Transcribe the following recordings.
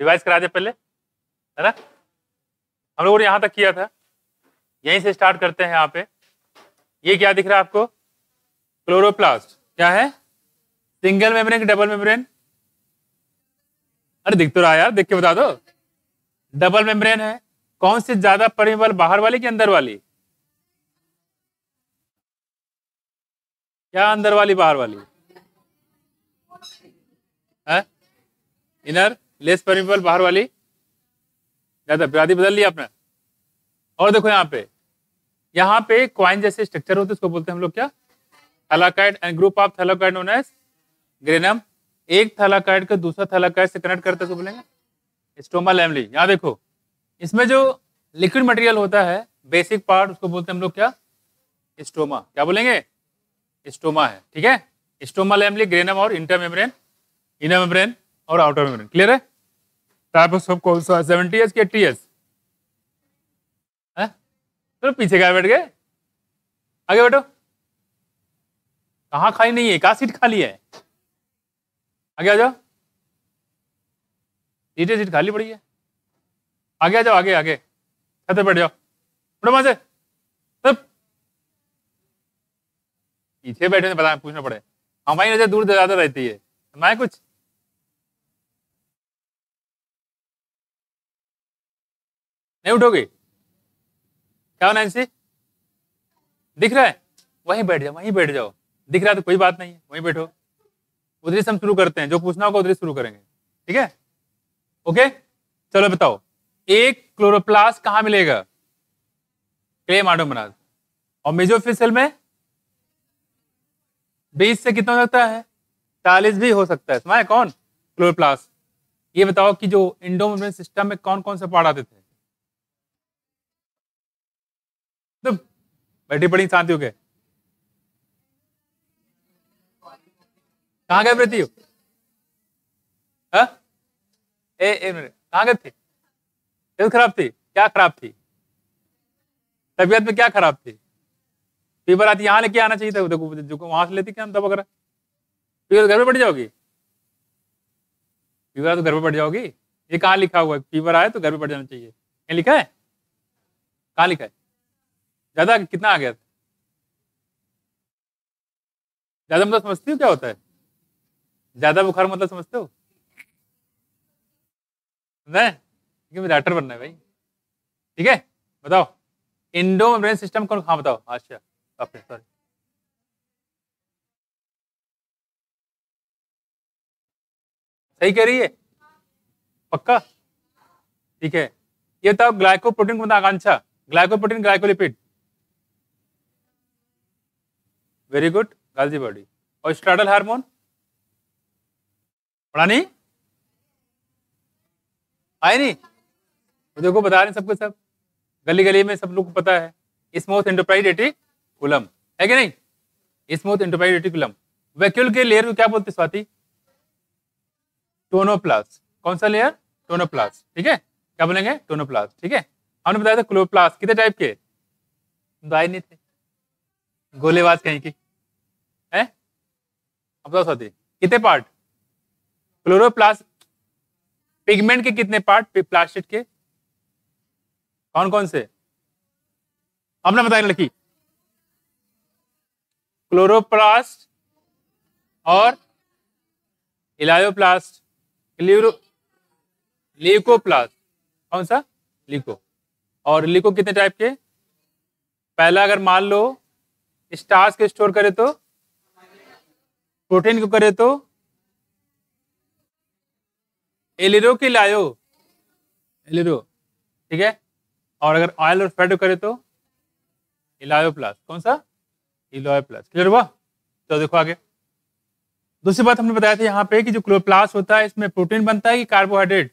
Revise करा दे पहले है ना हम लोगों ने यहां तक किया था यहीं से स्टार्ट करते हैं यहाँ पे ये क्या दिख रहा है आपको क्लोरोप्लास्ट क्या है सिंगल मेम्ब्रेन की डबल मेम्ब्रेन अरे दिख तो रहा यार देख के बता दो डबल मेम्ब्रेन है कौन सी ज्यादा परमिबल बाहर वाली की अंदर वाली क्या अंदर वाली बाहर वाली है इनर लेस परमिबल बाहर वाली ज्यादा बिरादी बदल लिया आपने और देखो यहाँ पे यहाँ पे क्वाइन जैसे स्ट्रक्चर होते उसको बोलते हैं हम लोग क्या thylakoid and group of thylakoid known as granum एक थैलाकाइड को दूसरा थैलाकाइड से कनेक्ट करते हैं बोलेंगे स्टोमा लैमली यहाँ देखो इसमें जो लिक्विड मटेरियल होता है बेसिक पार्ट उसको बोलते हैं हम लोग क्या स्टोमा क्या बोलेंगे स्टोमा है ठीक है स्टोमा लैमली ग्रेनम और इंटरमेम्ब्रेन इनर और आउटर मेम्ब्रेन क्लियर है टाइप ऑफ सब कौन सा सेवेंटी एस के टी एच तो पीछे क्या बैठ गए आगे बैठो कहा खाली नहीं है कहाँ सीट खाली है आगे आ जाओ सीटें सीट खाली पड़ी है आगे आ जाओ आगे आगे छत बैठ जाओ बड़ो वहां से पीछे बैठे तो पता पूछना पड़े हमारी नजर दूर ज्यादा रहती है मैं कुछ नहीं उठोगे क्या होना इनसे दिख रहा है वहीं बैठ जाओ वहीं बैठ जाओ दिख रहा है तो कोई बात नहीं है वहीं बैठो उधर से हम शुरू करते हैं जो पूछना होगा उधर से शुरू करेंगे ठीक है ओके चलो बताओ एक क्लोरोप्लास्ट कहाँ मिलेगा क्ले माडोमनाज और मेजोफिसल में बीस से कितना हो सकता है चालीस भी हो सकता है समझ कौन क्लोरोप्लास्ट ये बताओ कि जो इंडोमेन सिस्टम में कौन कौन से पार्ट आते थे बैठी पड़ी शांति हो गए कहा गए प्रीति हाँ? ए ए मिनट कहाँ गए थे तबियत खराब थी क्या खराब थी तबियत में क्या खराब थी फीवर आती यहाँ लेके आना चाहिए था देखो जो वहां से लेती क्या दवा वगैरह फीवर तो घर में बढ़ जाओगी फीवर आए तो घर पे बढ़ जाओगी ये कहा लिखा हुआ है फीवर आए तो घर पे बढ़ जाना चाहिए लिखा है कहा लिखा है ज्यादा कितना आ गया ज्यादा मतलब समझते हो क्या होता है ज्यादा बुखार मतलब समझते हो समझा डॉक्टर बनना है भाई ठीक है बताओ इंडो ब्रेन सिस्टम कौन हाँ बताओ अच्छा अपने सॉरी सही कह रही है पक्का ठीक है ये बताओ ग्लाइकोप्रोटीन मतलब Akanksha glycoprotein glycolipid very good Golgi body और स्ट्राडल हार्मोन पढ़ा नहीं आए नहीं मुझे को तो बता रहे सबको सब गली गली में सब लोग को पता है स्मूथ एंटोप्राइडेटिक कुलम है कि नहीं स्मूथ एंटोप्राइडेटिक कुलम वैक्यूल के लेयर को क्या बोलते स्वाति टोनोप्लास कौन सा लेयर टोनोप्लास ठीक है क्या बोलेंगे टोनोप्लास ठीक है हमने बताया था क्लोप्लास कितने टाइप के दो आए नहीं थे गोलेबाज कहीं की है तो सौदी कितने पार्ट क्लोरोप्लास्ट पिगमेंट के कितने पार्ट प्लास्टिक के कौन कौन से आपने बताया लड़की क्लोरोप्लास्ट और इलायोप्लास्ट क्लियो लिकोप्लास्ट कौन सा लिको और लिको कितने टाइप के पहला अगर मान लो स्टार्स को स्टोर करे तो प्रोटीन को करे तो एलिरो के लायो एलिरो ठीक है और अगर ऑयल और फैट करे तो इलायो प्लस कौन सा इलायो प्लस क्लियर हुआ तो देखो आगे दूसरी बात हमने बताया था यहाँ पे कि जो क्लोप्लास होता है इसमें प्रोटीन बनता है कि कार्बोहाइड्रेट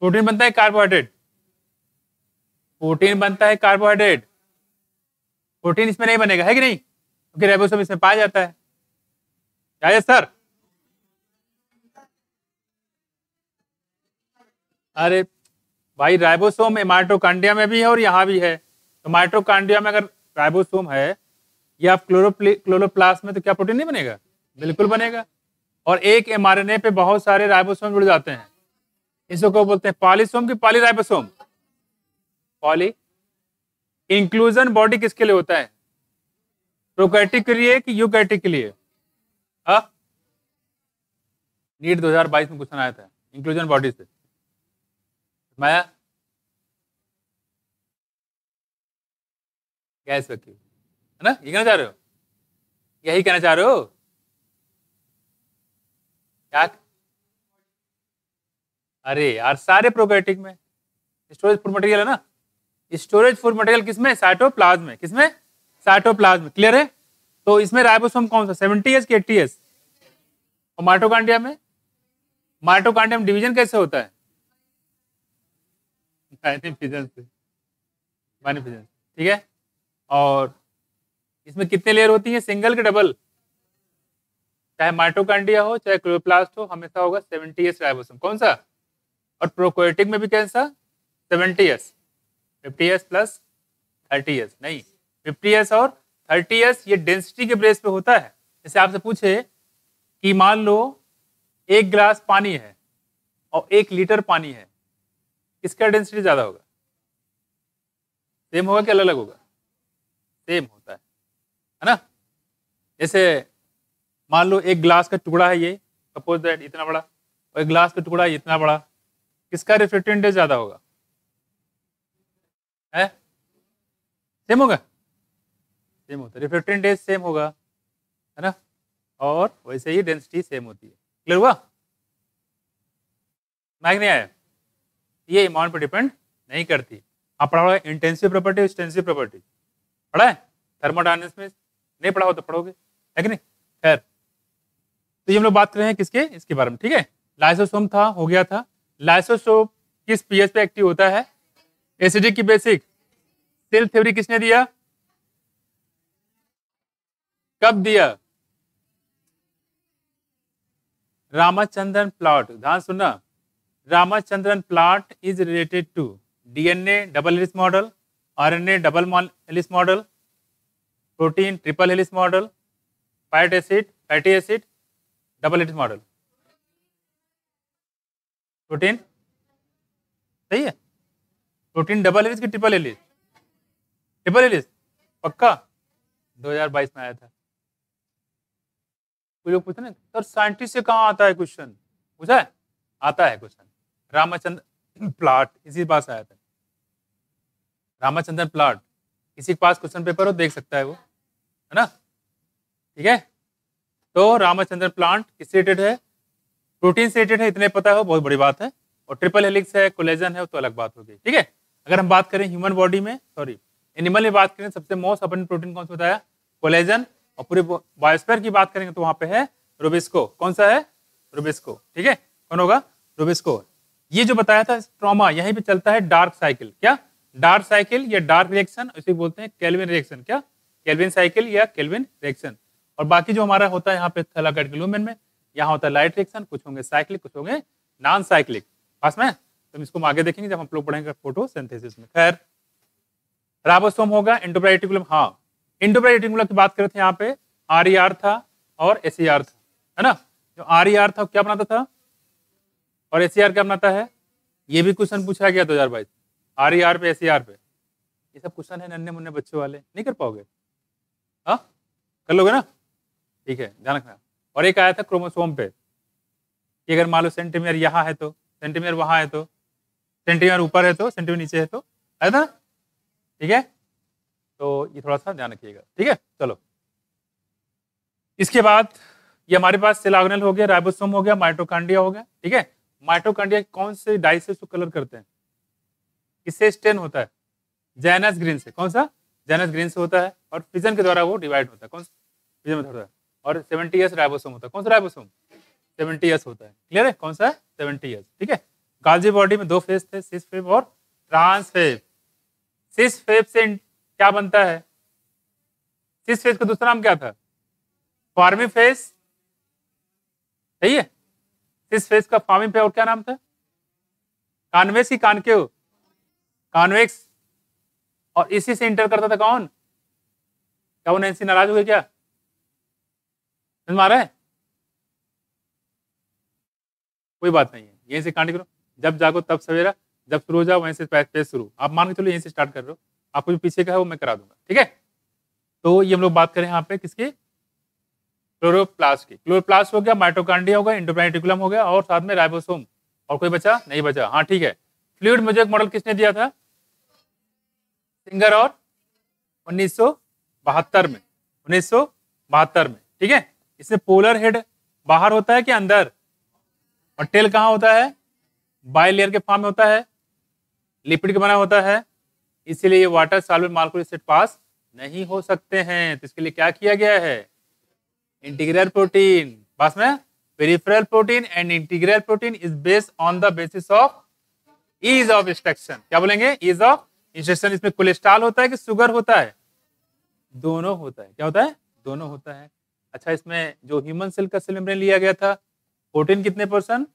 प्रोटीन बनता है कार्बोहाइड्रेट प्रोटीन बनता है कार्बोहाइड्रेट प्रोटीन इसमें नहीं बनेगा है कि नहीं क्योंकि तो रेबोसोम इसमें पाया जाता है जाए सर अरे भाई राइबोसोम माइट्रोकांडिया में भी है और यहाँ भी है तो माइट्रोकांडिया में अगर राइबोसोम है या आप क्लोरोप्ले क्लोरोप्लास्ट में तो क्या प्रोटीन नहीं बनेगा बिल्कुल बनेगा और एक एमआरएनए पे बहुत सारे राइबोसोम जुड़ जाते हैं इसको बोलते हैं पॉलीसोम की poly ribosome poly inclusion body किसके लिए होता है प्रोकैटिक के लिए कि यूकैटिक के लिए नीट 2022 में क्वेश्चन आया था इंक्लूजन बॉडी से माया गैस वकील है ना ये कहना चाह रहे हो यही कहना चाह रहे हो क्या अरे यार सारे प्रोकैटिक में स्टोरेज फूड मटेरियल है ना स्टोरेज फूड मटेरियल किसमें साइटोप्लाज्म में किसमें साइटोप्लाज्म क्लियर है तो इसमें राइबोसोम कौन सा सेवेंटी एस की एट्टी एस और माइटोकांडिया में माइटोकांडिया में डिवीजन कैसे होता है ठीक है और इसमें कितने लेयर होती है सिंगल के डबल चाहे माइटोकांडिया हो चाहे क्लोरोप्लास्ट हो हमेशा होगा सेवेंटी एस राइबोसोम कौन सा और प्रोकोएटिक में भी कैसा seventy S fifty S plus thirty S नहीं फिफ्टी एस और थर्टी एस ये डेंसिटी के बेस पे होता है जैसे आपसे पूछे कि मान लो एक गिलास पानी है और एक लीटर पानी है किसका डेंसिटी ज़्यादा होगा सेम होगा कि अलग अलग होगा सेम होता है है ना जैसे मान लो एक गिलास का टुकड़ा है ये सपोज दैट इतना बड़ा और एक गिलास का टुकड़ा है इतना बड़ा किसका इंडेक्स ज़्यादा होगा है सेम होगा सेम होता है रिफ्लेक्टेड डेज सेम होगा है ना और वैसे ही डेंसिटी सेम होती है क्लियर हुआ माइक नहीं आया ये अमाउंट पर डिपेंड नहीं करती आप पढ़ा होगा इंटेंसिव प्रॉपर्टी एक्सटेंसिव प्रॉपर्टी पढ़ा है थर्मोडाइनमिक्स में नहीं पढ़ा हो तो पढ़ोगे है कि नहीं खैर तो ये हम लोग बात कर रहे हैं किसके इसके बारे में ठीक है लाइसोसोम था हो गया था लाइसोसोम किस पीएच पे एक्टिव होता है एसिडिक की बेसिक सेल थ्योरी किसने दिया कब दिया रामाचंद्रन प्लॉट ध्यान सुनना Ramachandran plot is related to DNA double helix model RNA double helix model protein triple helix model fat acid fatty acid double helix model protein सही है प्रोटीन डबल एलिस की triple helix triple helix पक्का 2022 में आया था कोई लोग पूछते ना सर साइंटिस्ट से कहाँ आता है क्वेश्चन पूछा है आता है क्वेश्चन रामाचंद्र प्लाट इसी पास आया था रामाचंद्र प्लाट किसी के पास क्वेश्चन पेपर हो देख सकता है वो है ना ठीक है तो रामाचंद्र प्लांट किससे रिलेटेड है प्रोटीन से रिलेटेड है इतने पता हो बहुत बड़ी बात है और ट्रिपल हेलिक्स है कोलेजन है तो अलग बात होगी ठीक है अगर हम बात करें ह्यूमन बॉडी में सॉरी एनिमल में बात करें सबसे मोस्ट अपन प्रोटीन कौन सा बताया कोलेजन और पूरे बायोस्फेयर की बात करेंगे तो वहाँ पे है रोबिस्को कौन सा है रोबिस्को ठीक है कौन होगा रोबिस्को ये जो बताया था ट्रॉमा यहीं पे चलता है डार्क साइकिल क्या डार्क साइकिल या डार्क रिएक्शन उसे बोलते हैं कैलविन रिएक्शन क्या कैलविन साइकिल या कैलविन रिएक्शन और बाकी जो हमारा होता है यहाँ पे थलाकेट ग्लूमेन में यहाँ होता है लाइट रिएक्शन कुछ होंगे साइक्लिक कुछ होंगे नॉन साइक्लिक पास में तो हम इसको आगे देखेंगे जब हम लोग पढ़ेंगे फोटोसिंथेसिस में खैर राबोसोम होगा इंडोप्राइटिकुलम हाँ इंडोप्राइटिकुलम की बात कर रहे थे यहाँ पे आर ई आर था और एस ई आर था है ना जो आर ई आर था क्या बनाता था और एस ई आर क्या बनाता है ये भी क्वेश्चन पूछा गया दो हजार बाईस आर ई आर पे एस ई आर पे ये सब क्वेश्चन है नन्हे मुन्ने बच्चों वाले नहीं कर पाओगे हाँ कर लोगे ना ठीक है ध्यान रखना और एक आया था क्रोमोसोम पे कि अगर मान लो सेंटीमीटर यहाँ है तो सेंटीमीटर वहाँ है तो सेंटीमीटर ऊपर है तो सेंटीमीटर नीचे है तो है ना ठीक है तो ये थोड़ा सा ध्यान रखिएगा ठीक है चलो इसके बाद ये हमारे पास सिलागनल हो गया राइबोसोम हो गया माइटोकांडिया हो गया ठीक है माइटोकांडिया कौन से डाई से उसको कलर करते हैं इससे स्टेन होता है जैनस ग्रीन से कौन सा जैनस ग्रीन से होता है और फिजन के द्वारा वो डिवाइड होता है कौन सा फिजन में होता है और सेवेंटी ईयर्स राइबोसोम होता है कौन सा राइबोसोम सेवेंटी ईयर्स होता है क्लियर है कौन सा सेवेंटी ईयर्स ठीक है गाल्जी बॉडी में दो फेज थे सिस फेब और ट्रांस फेब सिस फेब से क्या बनता है सिस फेज का दूसरा नाम क्या था फार्मी फेज सही है सिस फेज का फार्मी फेज और क्या नाम था कानवेस कान कानकेव कानवेक्स और इसी से इंटर करता था कौन क्या वो नैन्सी नाराज हुए क्या समझ में है कोई बात नहीं है यहीं से कांड करो जब जागो तब सवेरा जब शुरू हो जाओ वहीं से पेज शुरू आप मान के चलो यहीं से स्टार्ट कर रहे हो आपको जो पीछे का है वो मैं करा दूंगा ठीक है तो ये हम लोग बात करें यहाँ पे किसकी क्लोरोप्लास्ट की क्लोरोप्लास्ट हो गया माइटोकांडिया हो गया इंडोप्लाटिकुलम हो गया और साथ में राइबोसोम और कोई बचा नहीं बचा हाँ ठीक है फ्लूड मुझे एक मॉडल किसने दिया था सिंगर और उन्नीस में उन्नीस में ठीक है इसमें पोलर हेड बाहर होता है कि अंदर और टेल कहाँ होता है बायलेयर के फॉर्म में होता है लिपिड के बना होता है इसीलिए ये वाटर सॉल्वेंट मालकुल इससे पास नहीं हो सकते हैं तो इसके लिए क्या किया गया है इंटीग्रल प्रोटीन पास में peripheral protein and integral protein is based on the basis of ease of instruction क्या बोलेंगे ईज ऑफ इंस्ट्रक्शन इसमें कोलेस्ट्रॉल होता है कि शुगर होता है दोनों होता है क्या होता है दोनों होता है अच्छा इसमें जो ह्यूमन सेल का सेल मेम्ब्रेन लिया गया था प्रोटीन कितने परसेंट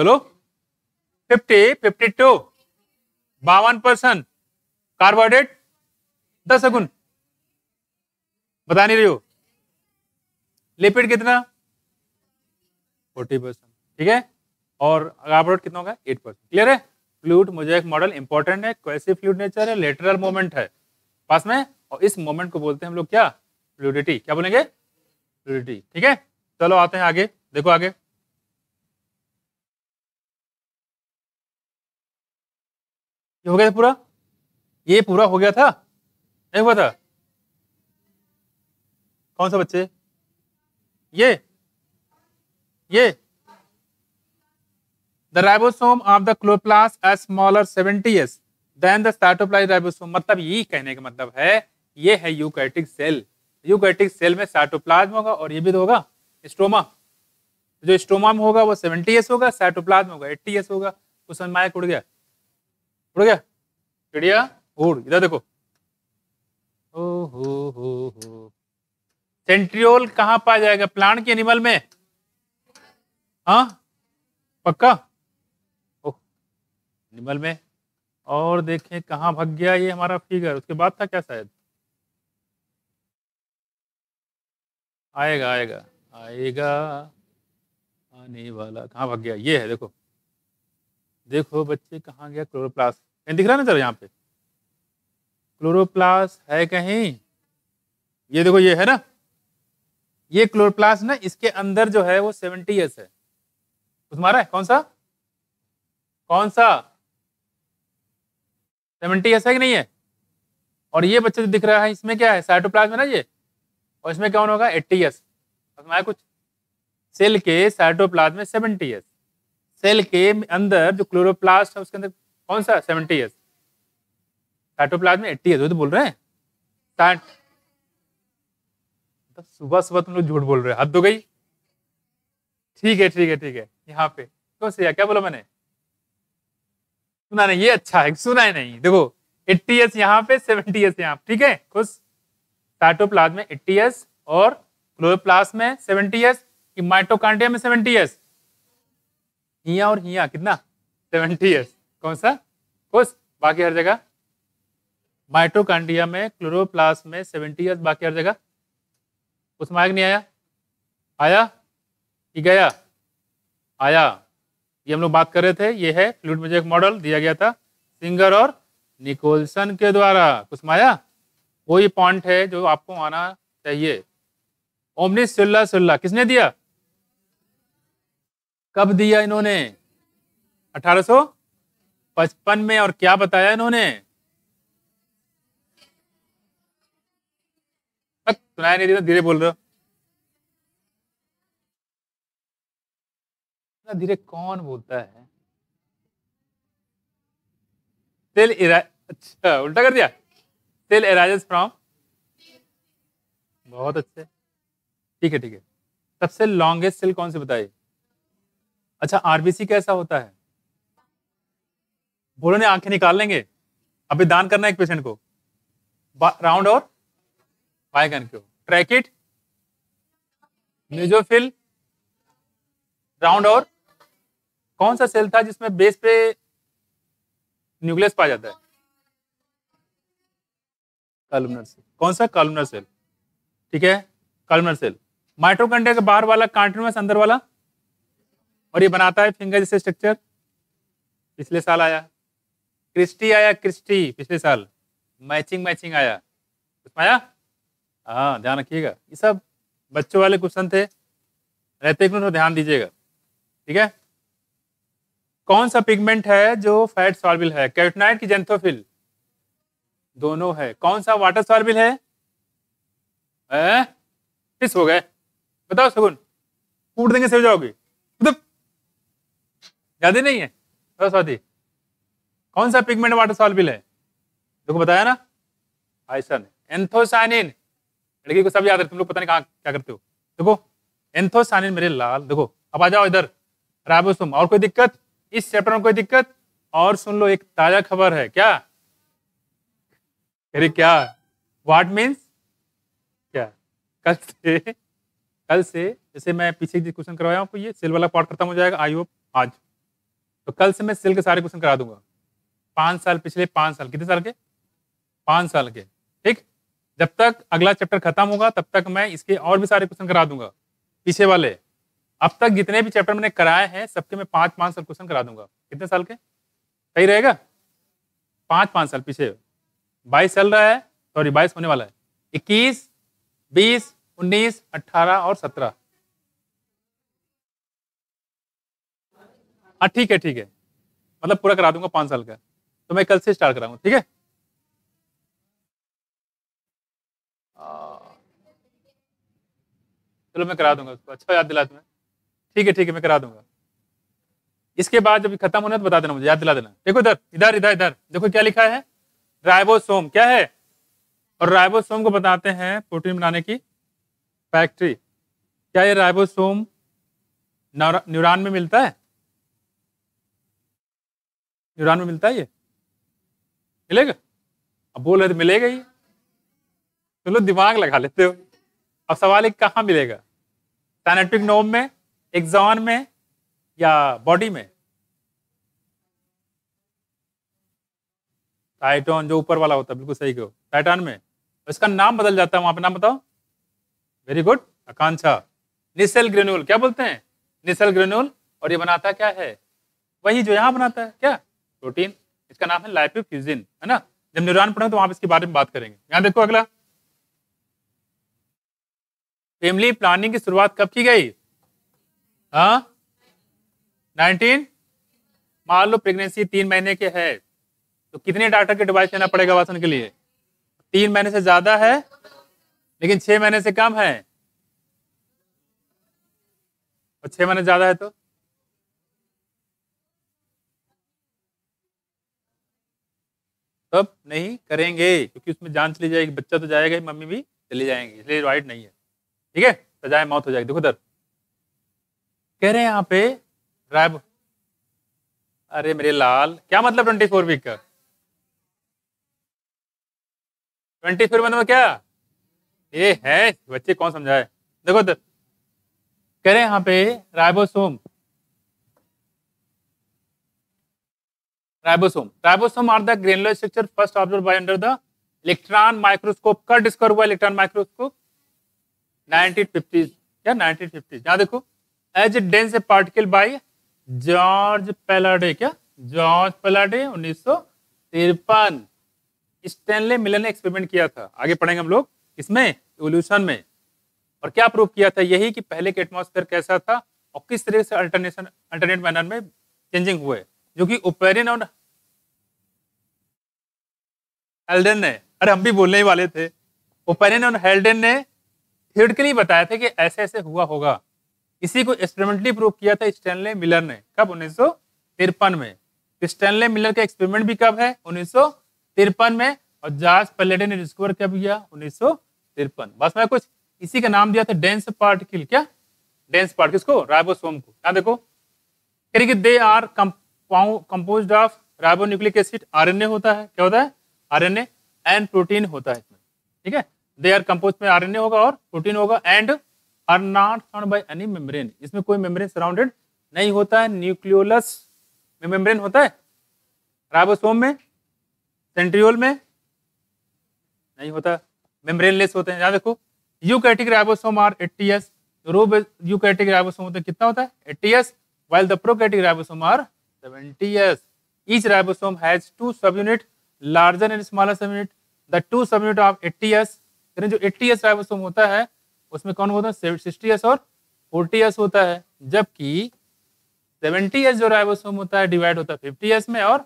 बोलो फिफ्टी फिफ्टी टू बावन परसेंट कार्बोहाइड्रेट दस अगुन बता नहीं रही हो लिपिड कितना फोर्टी परसेंट ठीक है और कार्बोहाइड्रेट कितना होगा एट परसेंट क्लियर है फ्लूड मोजाइक मॉडल इंपॉर्टेंट है कैसे फ्लूड नेचर है लेटरल मोमेंट है पास में और इस मोमेंट को बोलते हैं हम लोग क्या फ्लूडिटी क्या बोलेंगे फ्लूडिटी ठीक है चलो आते हैं आगे देखो आगे हो गया था पूरा ये पूरा हो गया था नहीं हुआ था कौन सा बच्चे ये ये the ribosome of the chloroplast a smaller 70s than the cytoplasm ribosome मतलब ये कहने का मतलब है ये है यूकैटिक सेल यूकैटिक सेल में सार्टोप्लाज्म होगा और ये भी तो होगा स्ट्रोमा जो स्ट्रोमा में होगा वो सेवेंटी एस होगा साइटोप्लाज्म होगा एट्टी एस होगा उस समय मायक उड़ गया उड़ गया चिड़िया उड़ इधर देखो ओ हो हो हो सेंट्रियोल कहाँ पाया जाएगा प्लांट के एनिमल में हाँ पक्का ओ एनिमल में और देखें कहाँ भग गया ये हमारा फिगर उसके बाद था क्या शायद आएगा आएगा आएगा आने वाला कहाँ भग गया ये है देखो देखो बच्चे कहाँ गया क्लोरोप्लास कहीं दिख रहा ना चलो यहाँ पे क्लोरोप्लास है कहीं ये देखो ये है ना ये क्लोरोप्लास ना इसके अंदर जो है वो सेवेंटी एस है तुम्हारा है कौन सा कौन सा सेवेंटी एस है कि नहीं है और ये बच्चे जो दिख रहा है इसमें क्या है साइटोप्लाज्म है ना ये और इसमें कौन होगा एट्टी एस कुछ सेल के साइटोप्लाज्म में सेवेंटी एस सेल के अंदर जो क्लोरोप्लास्ट है उसके अंदर कौन सा सेवेंटी एस साइटोप्लाज में एट्टी एस तो बोल रहे हैं साठ तो सुबह सुबह तुम लोग झूठ बोल रहे हो हद हो गई ठीक है ठीक है ठीक है यहाँ पे क्यों सही क्या बोला मैंने सुना नहीं ये अच्छा है सुना है नहीं देखो एट्टी एस यहाँ पे सेवेंटी एस यहाँ ठीक है खुश साइटोप्लाज में एट्टी एस और क्लोरोप्लास्ट में सेवेंटी एस माइटोकांड्रिया में सेवेंटी एस हिया और हिया कितना सेवेंटी ईयर्स कौन सा कुछ बाकी हर जगह माइट्रोकांडिया में क्लोरोप्लास्ट में सेवेंटी ईयर्स बाकी हर जगह कुछ मार्ग नहीं आया आया कि गया आया ये हम लोग बात कर रहे थे ये है फ्लूड म्यूजिक मॉडल दिया गया था सिंगर और निकोलसन के द्वारा कुछ माया वही पॉइंट है जो आपको आना चाहिए ओमनी सुल्ला सुल्ला किसने दिया कब दिया इन्होंने 1855 में और क्या बताया इन्होंने सुनाया नहीं दिया धीरे बोल रहे हो धीरे कौन बोलता है तेल अच्छा उल्टा कर दिया तेल इराज फ्रॉम बहुत अच्छे ठीक है ठीक है सबसे लॉन्गेस्ट सेल कौन से बताइए अच्छा आरबीसी कैसा होता है बोलो ने आंखें निकाल लेंगे अभी दान करना है एक पेशेंट को राउंड और बायगन क्यों ट्रैकिट मेजोफिल राउंड और कौन सा सेल था जिसमें बेस पे न्यूक्लियस पाया जाता है कॉलमनर सेल कौन सा कॉलमनर सेल ठीक है कॉलमनर सेल माइट्रोकंडिया के बाहर वाला कॉन्टिन्यूस अंदर वाला और ये बनाता है फिंगर जैसे स्ट्रक्चर पिछले साल आया क्रिस्टी आया क्रिस्टी पिछले साल मैचिंग मैचिंग आया कुछ आया हाँ ध्यान रखिएगा ये सब बच्चों वाले क्वेश्चन थे रहते एक ध्यान दीजिएगा ठीक है कौन सा पिगमेंट है जो फैट सॉल्विल है कैटनाइट की जेंथोफिल दोनों है कौन सा वाटर सॉल्विल है ए? हो गए बताओ सगुन कूट देंगे सिर जाओगे याद ही नहीं है सरस्वती कौन सा पिगमेंट वाटर सॉल्बिल है देखो बताया ना आयसन एंथोसाइनिन लड़की को सब याद है तुम लोग पता नहीं कहा क्या करते हो देखो एंथोसाइनिन मेरे लाल देखो अब आ जाओ इधर राबोसोम और कोई दिक्कत इस चैप्टर में कोई दिक्कत और सुन लो एक ताजा खबर है क्या अरे क्या वाट मीन्स क्या कल से कल से जैसे मैं पीछे क्वेश्चन करवाया आपको ये सिल्वर वाला पार्ट खत्म हो जाएगा आई होप आज तो कल से मैं सेल के सारे क्वेश्चन करा दूंगा पांच साल पिछले पांच साल कितने साल के पांच साल के ठीक जब तक अगला चैप्टर खत्म होगा तब तक मैं इसके और भी सारे क्वेश्चन करा दूंगा पीछे वाले अब तक जितने भी चैप्टर मैंने कराए हैं सबके मैं पांच पांच साल क्वेश्चन करा दूंगा कितने साल के सही रहेगा पांच पांच साल पीछे बाईस चल रहा है सॉरी बाईस होने वाला है इक्कीस बीस उन्नीस अट्ठारह और सत्रह हाँ ठीक है ठीक है मतलब पूरा करा दूंगा पांच साल का तो मैं कल से स्टार्ट कराऊंगा ठीक है चलो मैं करा दूंगा उसको अच्छा याद दिला तुम्हें ठीक है ठीक है मैं करा दूंगा इसके बाद जब खत्म होना तो बता देना मुझे याद दिला देना देखो इधर इधर इधर इधर देखो क्या लिखा है राइबोसोम क्या है और राइबोसोम को बताते हैं प्रोटीन बनाने की फैक्ट्री क्या ये राइबोसोम न्यूरॉन में मिलता है न्यूरॉन में मिलता है ये मिलेगा अब बोल रहे तो मिलेगा ही चलो दिमाग लगा लेते हो अब सवाल एक कहाँ मिलेगा साइनेटिक नोम में एग्जॉन में या बॉडी में टाइटन जो ऊपर वाला होता है बिल्कुल सही कहो टाइटॉन में इसका नाम बदल जाता है वहां पे नाम बताओ very good Akanksha Nissl granule क्या बोलते हैं निसेल ग्रेन्यूल और ये बनाता क्या है वही जो यहाँ बनाता है क्या प्रोटीन इसका नाम है लाइपोफ्यूजिन है ना जब न्यूरॉन पढ़ा तो वहां पर इसके बारे में बात करेंगे यहाँ देखो अगला फैमिली प्लानिंग की शुरुआत कब की गई हाँ नाइनटीन मान लो प्रेगनेंसी तीन महीने के है तो कितने डॉक्टर के डिवाइस लेना पड़ेगा वासन के लिए तीन महीने से ज्यादा है लेकिन छह महीने से कम है और छह महीने ज्यादा है तो तब नहीं करेंगे क्योंकि उसमें जान चली जाएगी बच्चा तो जाएगा ही मम्मी भी चली जाएंगी इसलिए राइट नहीं है ठीक है सजाए मौत हो जाएगी देखो दर कह रहे हैं यहाँ पे राय अरे मेरे लाल क्या मतलब ट्वेंटी फोर वीक का ट्वेंटी फोर मतलब क्या ये है बच्चे कौन समझाए देखो दर कह रहे हैं यहाँ पे ribosome ribosome ribosome are the granular structure first observe by under the electron microscope कब डिस्कवर हुआ इलेक्ट्रॉन माइक्रोस्कोप 1950 क्या 1950 यहां देखो as a dense particle by George Palade क्या जॉर्ज पेलाडे 1953 स्टेनले मिलर ने एक्सपेरिमेंट किया था आगे पढ़ेंगे हम लोग इसमें इवोल्यूशन में और क्या प्रूव किया था यही कि पहले के एटमॉस्फेयर कैसा था और किस तरह से अल्टरनेशन अल्टरनेट मैनर में चेंजिंग हुए जो कि ओपेरियन और हेल्डन ने अरे हम भी बोलने ही वाले थे ओपेरिन और हेल्डन ने थियोरटिकली बताया था कि ऐसे ऐसे हुआ होगा इसी को एक्सपेरिमेंटली प्रूव किया था स्टैनले मिलर ने कब उन्नीस में स्टैनले तो मिलर का एक्सपेरिमेंट भी कब है उन्नीस में और जॉर्ज पेलेडे ने डिस्कवर कब किया उन्नीस बस मैं कुछ इसी का नाम दिया था डेंस पार्टिकल क्या डेंस पार्टिकल इसको राइबोसोम को यहाँ देखो कह रही they are compose of ribo nucleic acid RNA होता है क्या होता है आरएनए एंड प्रोटीन होता है इसमें ठीक है दे आर कंपोज में आरएनए होगा और प्रोटीन होगा and are not found by any membrane इसमें कोई मेम्ब्रेन सराउंडेड नहीं होता है न्यूक्लियोलस में मेम्ब्रेन होता है राइबोसोम में सेंट्रियोल में नहीं होता मेम्ब्रेन लेस होते हैं याद देखो eukaryotic ribosome are eighty S prokaryotic ribosome होता है कितना होता है eighty S while the prokaryotic ribosome are 70s. Ribosome has two sub unit larger and smaller sub unit the two sub unit of eighty S जो eighty S ribosome होता है उसमें कौन होता है सिक्सटी एस और फोर्टी एस होता है जबकि सेवेंटी एस जो राइबोसोम होता है डिवाइड होता है फिफ्टी एस में और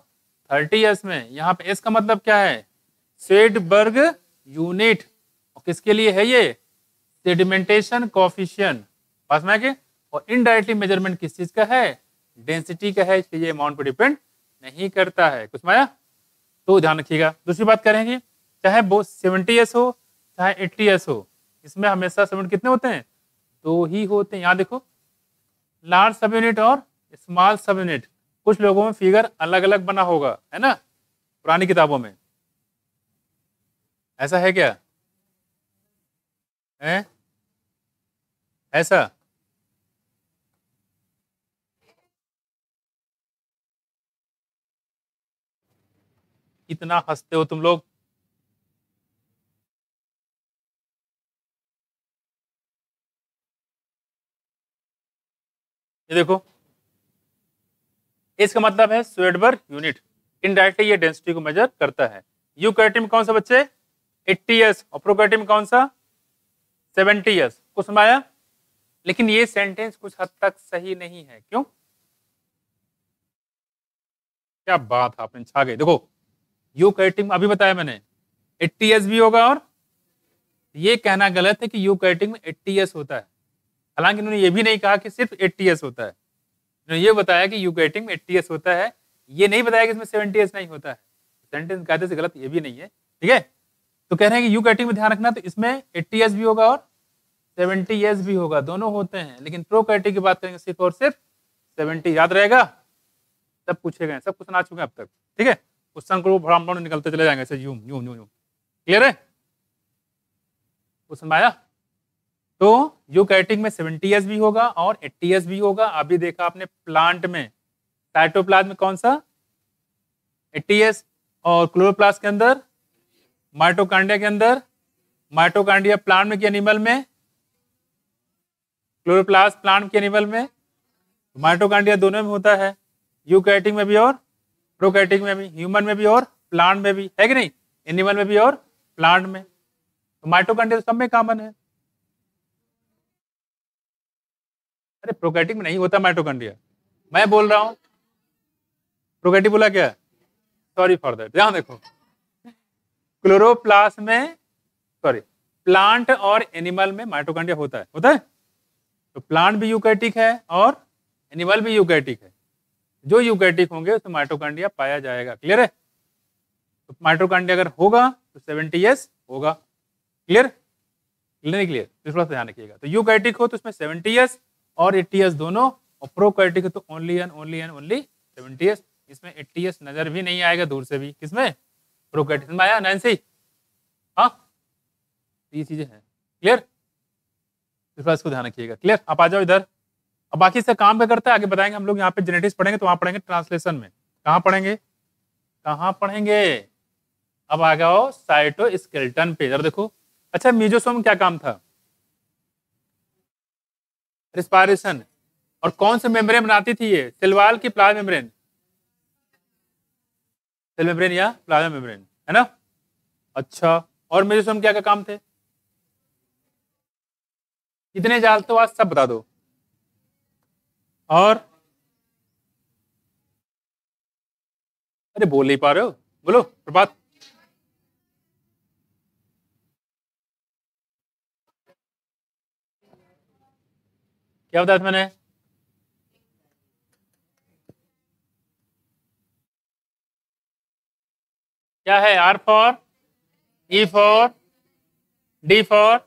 थर्टी एस में यहाँ पे एस का मतलब क्या है सेडबर्ग यूनिट और किसके लिए है ये सेडिमेंटेशन कॉफिशियन पास में और इनडायरेक्टली मेजरमेंट किस चीज का है डेंसिटी का है इसलिए अमाउंट पर डिपेंड नहीं करता है कुछ माया तो ध्यान रखिएगा दूसरी बात करेंगे चाहे वो सेवेंटी एस हो चाहे एट्टी एस हो इसमें हमेशा सब कितने होते हैं दो ही होते हैं यहाँ देखो लार्ज सब यूनिट और स्मॉल सब यूनिट कुछ लोगों में फिगर अलग अलग बना होगा है ना पुरानी किताबों में ऐसा है क्या है ऐसा इतना हंसते हो तुम लोग ये देखो इसका मतलब है स्वेडबर यूनिट इनडायरेक्टली ये डेंसिटी को मेजर करता है यू कैरेटी में कौन सा बच्चे 80 ईयर्स और प्रो कैरेटी में कौन सा 70 ईयर्स कुछ आया लेकिन ये सेंटेंस कुछ हद तक सही नहीं है क्यों क्या बात आपने छा गई देखो यूकैटिंग अभी बताया मैंने एट्टीएस भी होगा और ये कहना गलत है कि यूकैटिंग में एट्टीएस होता है हालांकि इन्होंने ये भी नहीं कहा कि सिर्फ एट्टीएस होता है इन्होंने ये बताया कि यूकैटिंग में एट्टीएस होता है ये नहीं बताया कि इसमें सेवेंटीएस नहीं होता है सेंटेंस कहते से गलत ये भी नहीं है ठीक है तो कह रहे हैं कि यू कैटिंग में ध्यान रखना तो इसमें एट्टी भी होगा और सेवेंटी एस भी होगा दोनों होते हैं लेकिन प्रो कैटिंग की बात करेंगे सिर्फ और सिर्फ सेवेंटी याद रहेगा सब पूछे गए सब कुछ ना चुके हैं अब तक ठीक है उससे अंकुर ब्राह्मण निकलते चले जाएंगे ऐसे यूम यूम यूम यूम क्लियर है वो समझ आया तो यू कैटिंग में सेवेंटी 70s भी होगा और एट्टी 80s भी होगा अभी देखा आपने प्लांट में साइटोप्लाज में कौन सा एट्टी 80s और क्लोरोप्लास के अंदर माइटोकांडिया के अंदर माइटोकांडिया प्लांट में के एनिमल में क्लोरोप्लास्ट प्लांट के एनिमल में माइटोकांडिया दोनों में होता है यूकैटिक में भी और प्रोकैटिक में भी ह्यूमन में भी और प्लांट में भी है कि नहीं एनिमल में भी और प्लांट में तो माइटोकॉन्ड्रिया सब में कॉमन है अरे प्रोकैटिक में नहीं होता माइटोकॉन्ड्रिया मैं बोल रहा हूं प्रोकैटिक बोला क्या सॉरी फॉर दैट यहां देखो क्लोरोप्लास्ट में सॉरी प्लांट और एनिमल में माइटोकॉन्ड्रिया होता है होता है तो प्लांट भी यूकैटिक है और एनिमल भी यूकैटिक है जो यूकैटिक होंगे उसमें माइट्रोकांडिया पाया जाएगा क्लियर है तो माइट्रोकांडिया अगर होगा तो सेवेंटी एस होगा क्लियर क्लियर नहीं क्लियर तो थोड़ा सा ध्यान रखिएगा तो यूकैटिक हो तो उसमें सेवेंटी एस और एट्टी एस दोनों और प्रोकैटिक हो तो only an only an only seventy S इसमें एट्टी एस नजर भी नहीं आएगा दूर से भी किसमें प्रोकैटिक में आया सी हाँ तो ये चीजें हैं क्लियर इसको ध्यान रखिएगा क्लियर आप आ जाओ इधर अब बाकी इससे काम क्या करता है आगे बताएंगे हम लोग यहाँ पे जेनेटिक्स पढ़ेंगे तो वहां पढ़ेंगे ट्रांसलेशन में कहा पढ़ेंगे कहा पढ़ेंगे अब आ गया साइटो स्केल्टन पे जरा देखो अच्छा म्यूजोसोम क्या काम था रिस्पायरेशन और कौन से मेम्ब्रेन बनाती थी ये सिलवाल की प्लाज मेम्ब्रेन सिल मेम्ब्रेन या प्लाज मेम्ब्रेन है ना अच्छा और मेजोसोम क्या क्या काम थे कितने जाल तो आज सब बता दो और अरे बोल नहीं पा रहे हो बोलो प्रभात क्या बताया था मैंने क्या है R for E for D for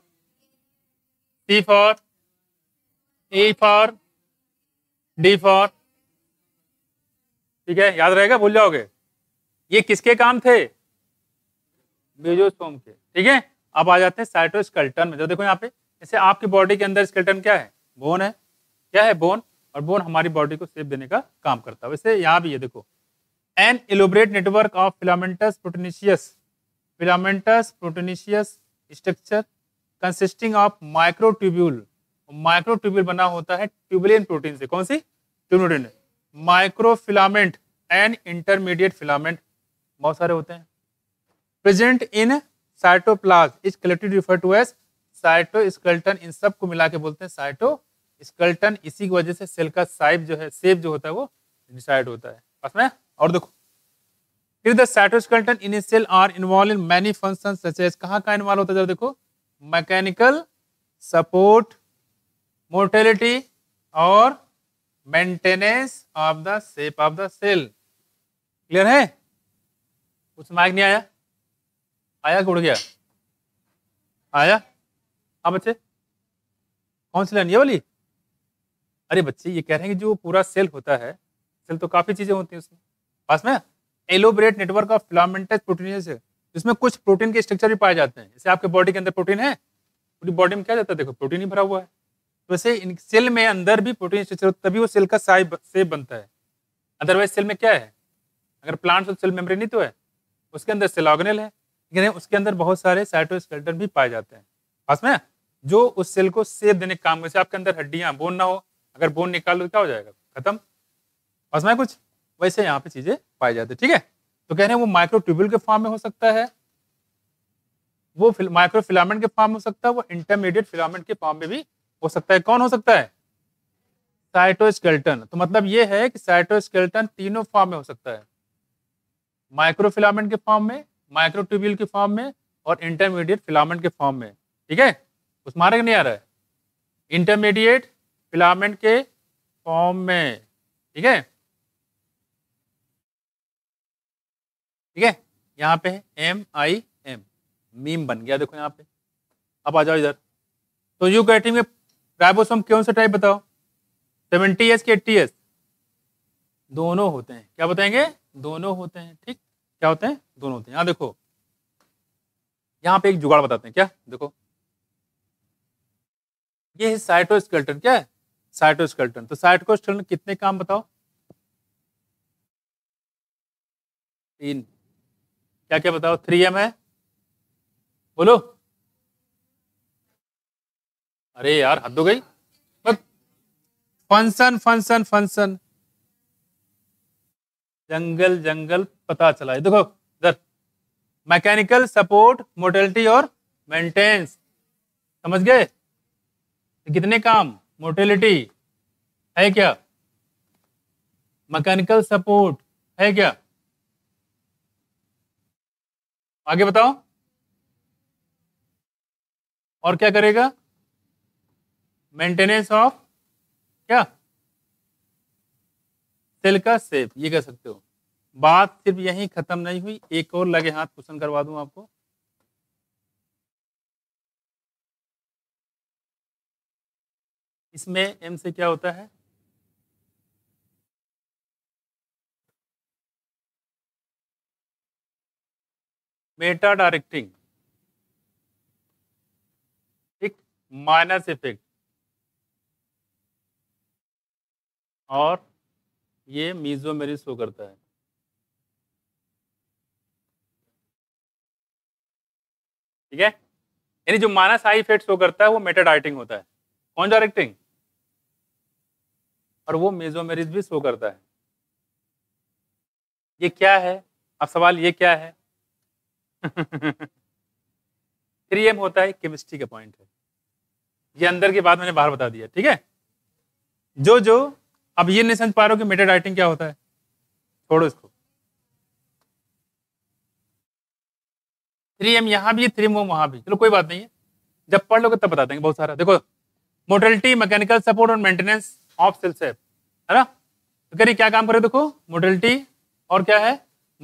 C for A for D for ठीक है याद रहेगा भूल जाओगे ये किसके काम थे बेजोसोम के ठीक है अब आ जाते हैं साइटोस्केल्टन में जो तो देखो यहाँ पे जैसे आपकी बॉडी के अंदर स्केल्टन क्या है बोन है क्या है बोन और बोन हमारी बॉडी को सेफ देने का काम करता है वैसे यहाँ भी ये देखो an elaborate network of filamentous proteinaceous filamentous proteinaceous structure consisting of microtubule micro tubule बना होता है ट्यूबलियन प्रोटीन से कौन सी tubulin microfilament and intermediate filament बहुत सारे होते हैं present in cytoplasm is collective refer to as cytoskeleton इन सबको मिला के बोलते हैं साइटो स्कल्टन इसी की वजह से सेल का साइज जो है सेप जो होता है वो डिसाइड होता है बस में और देखो फिर the cytoskeleton in cell are involve in many function such as कहाँ कहाँ इन्वॉल्व होता है जरा देखो मैकेनिकल सपोर्ट मोर्टेलिटी और maintenance of the shape of the cell clear है कुछ माइक नहीं आया आया उड़ गया आया हाँ बच्चे कौन सी लाइन ये वाली अरे बच्चे ये कह रहे हैं कि जो पूरा सेल होता है सेल तो काफी चीजें होती हैं उसमें पास में elaborate network of filamentous protein है जिसमें कुछ प्रोटीन के स्ट्रक्चर भी पाए जाते हैं जैसे आपके बॉडी के अंदर प्रोटीन है पूरी बॉडी में क्या जाता है देखो प्रोटीन ही भरा हुआ है तो वैसे सेल में अंदर भी प्रोटीन स्ट्रक्चर तभी वो सेल का साइज सेब बनता है अदरवाइज सेल में क्या है अगर प्लांट्स और सेल मेम्ब्रेन ही तो है उसके अंदर सेल ऑर्गेनल है लेकिन उसके अंदर बहुत सारे साइटोस्केल्टन भी पाए जाते हैं पास में जो उस सेल को सेप देने के काम जैसे आपके अंदर हड्डियां बोन ना हो अगर बोन निकाल लो तो क्या हो जाएगा खत्म पास में कुछ वैसे यहाँ पे चीजें पाई जाती है ठीक है तो कह रहे हैं वो माइक्रोट्यूबुल के फॉर्म में हो सकता है वो माइक्रो फिलामेंट के फॉर्म में हो सकता है वो इंटरमीडिएट फिलामेंट के फॉर्म में भी हो सकता है कौन हो सकता है साइटोस्केल्टन तो मतलब ये है कि साइटोस्केल्टन तीनों फॉर्म में हो सकता है माइक्रोफिलामेंट के फॉर्म में माइक्रोट्यूब्यूल के फॉर्म में और इंटरमीडिएट फिलामेंट के फॉर्म में ठीक है उस मार्ग नहीं आ रहा है इंटरमीडिएट फिलामेंट के फॉर्म में ठीक है ठीक है यहाँ पे एम आई एम मीम बन गया देखो यहाँ पे अब आ जाओ इधर तो यू कैटिंग में राइबोसोम कौन सा टाइप बताओ सेवेंटी एस के एट्टी एस दोनों होते हैं क्या बताएंगे दोनों होते हैं ठीक क्या होते हैं दोनों होते हैं यहां देखो यहां पे एक जुगाड़ बताते हैं क्या देखो ये है साइटोस्केल्टन क्या है साइटोस्केल्टन तो साइटोस्केल्टन कितने काम बताओ तीन क्या क्या बताओ थ्री एम है बोलो अरे यार हद हो गई फंक्शन फंक्शन फंक्शन जंगल जंगल पता चला है देखो इधर मैकेनिकल सपोर्ट मोटेलिटी और मेंटेनेंस समझ गए कितने काम मोटेलिटी है क्या मैकेनिकल सपोर्ट है क्या आगे बताओ और क्या करेगा मेंटेनेंस ऑफ क्या सेल का सेप ये कह सकते हो बात सिर्फ यही खत्म नहीं हुई एक और लगे हाथ क्वेश्चन करवा दूं आपको इसमें एम से क्या होता है मेटा डायरेक्टिंग एक माइनस इफेक्ट और ये मीजोमेरी शो करता है ठीक है यानी जो मानस आई फेट शो करता है वो मेटा डाइटिंग होता है कौन सा डायरेक्टिंग और वो मेजोमेरिज भी शो करता है ये क्या है अब सवाल ये क्या है थ्री एम होता है केमिस्ट्री का पॉइंट है ये अंदर की बात मैंने बाहर बता दिया ठीक है जो जो अब ये नहीं समझ पा रहे हो कि मेटा डाइटिंग क्या होता है छोड़ो इसको थ्री एम यहां भी थ्री एम वहां भी चलो कोई बात नहीं है जब पढ़ लोगे तब बता देंगे बहुत सारा देखो मोटेलिटी मैकेनिकल सपोर्ट और मेंटेनेंस ऑफ सेल है ना तो करिए क्या काम करे देखो मोटेलिटी और क्या है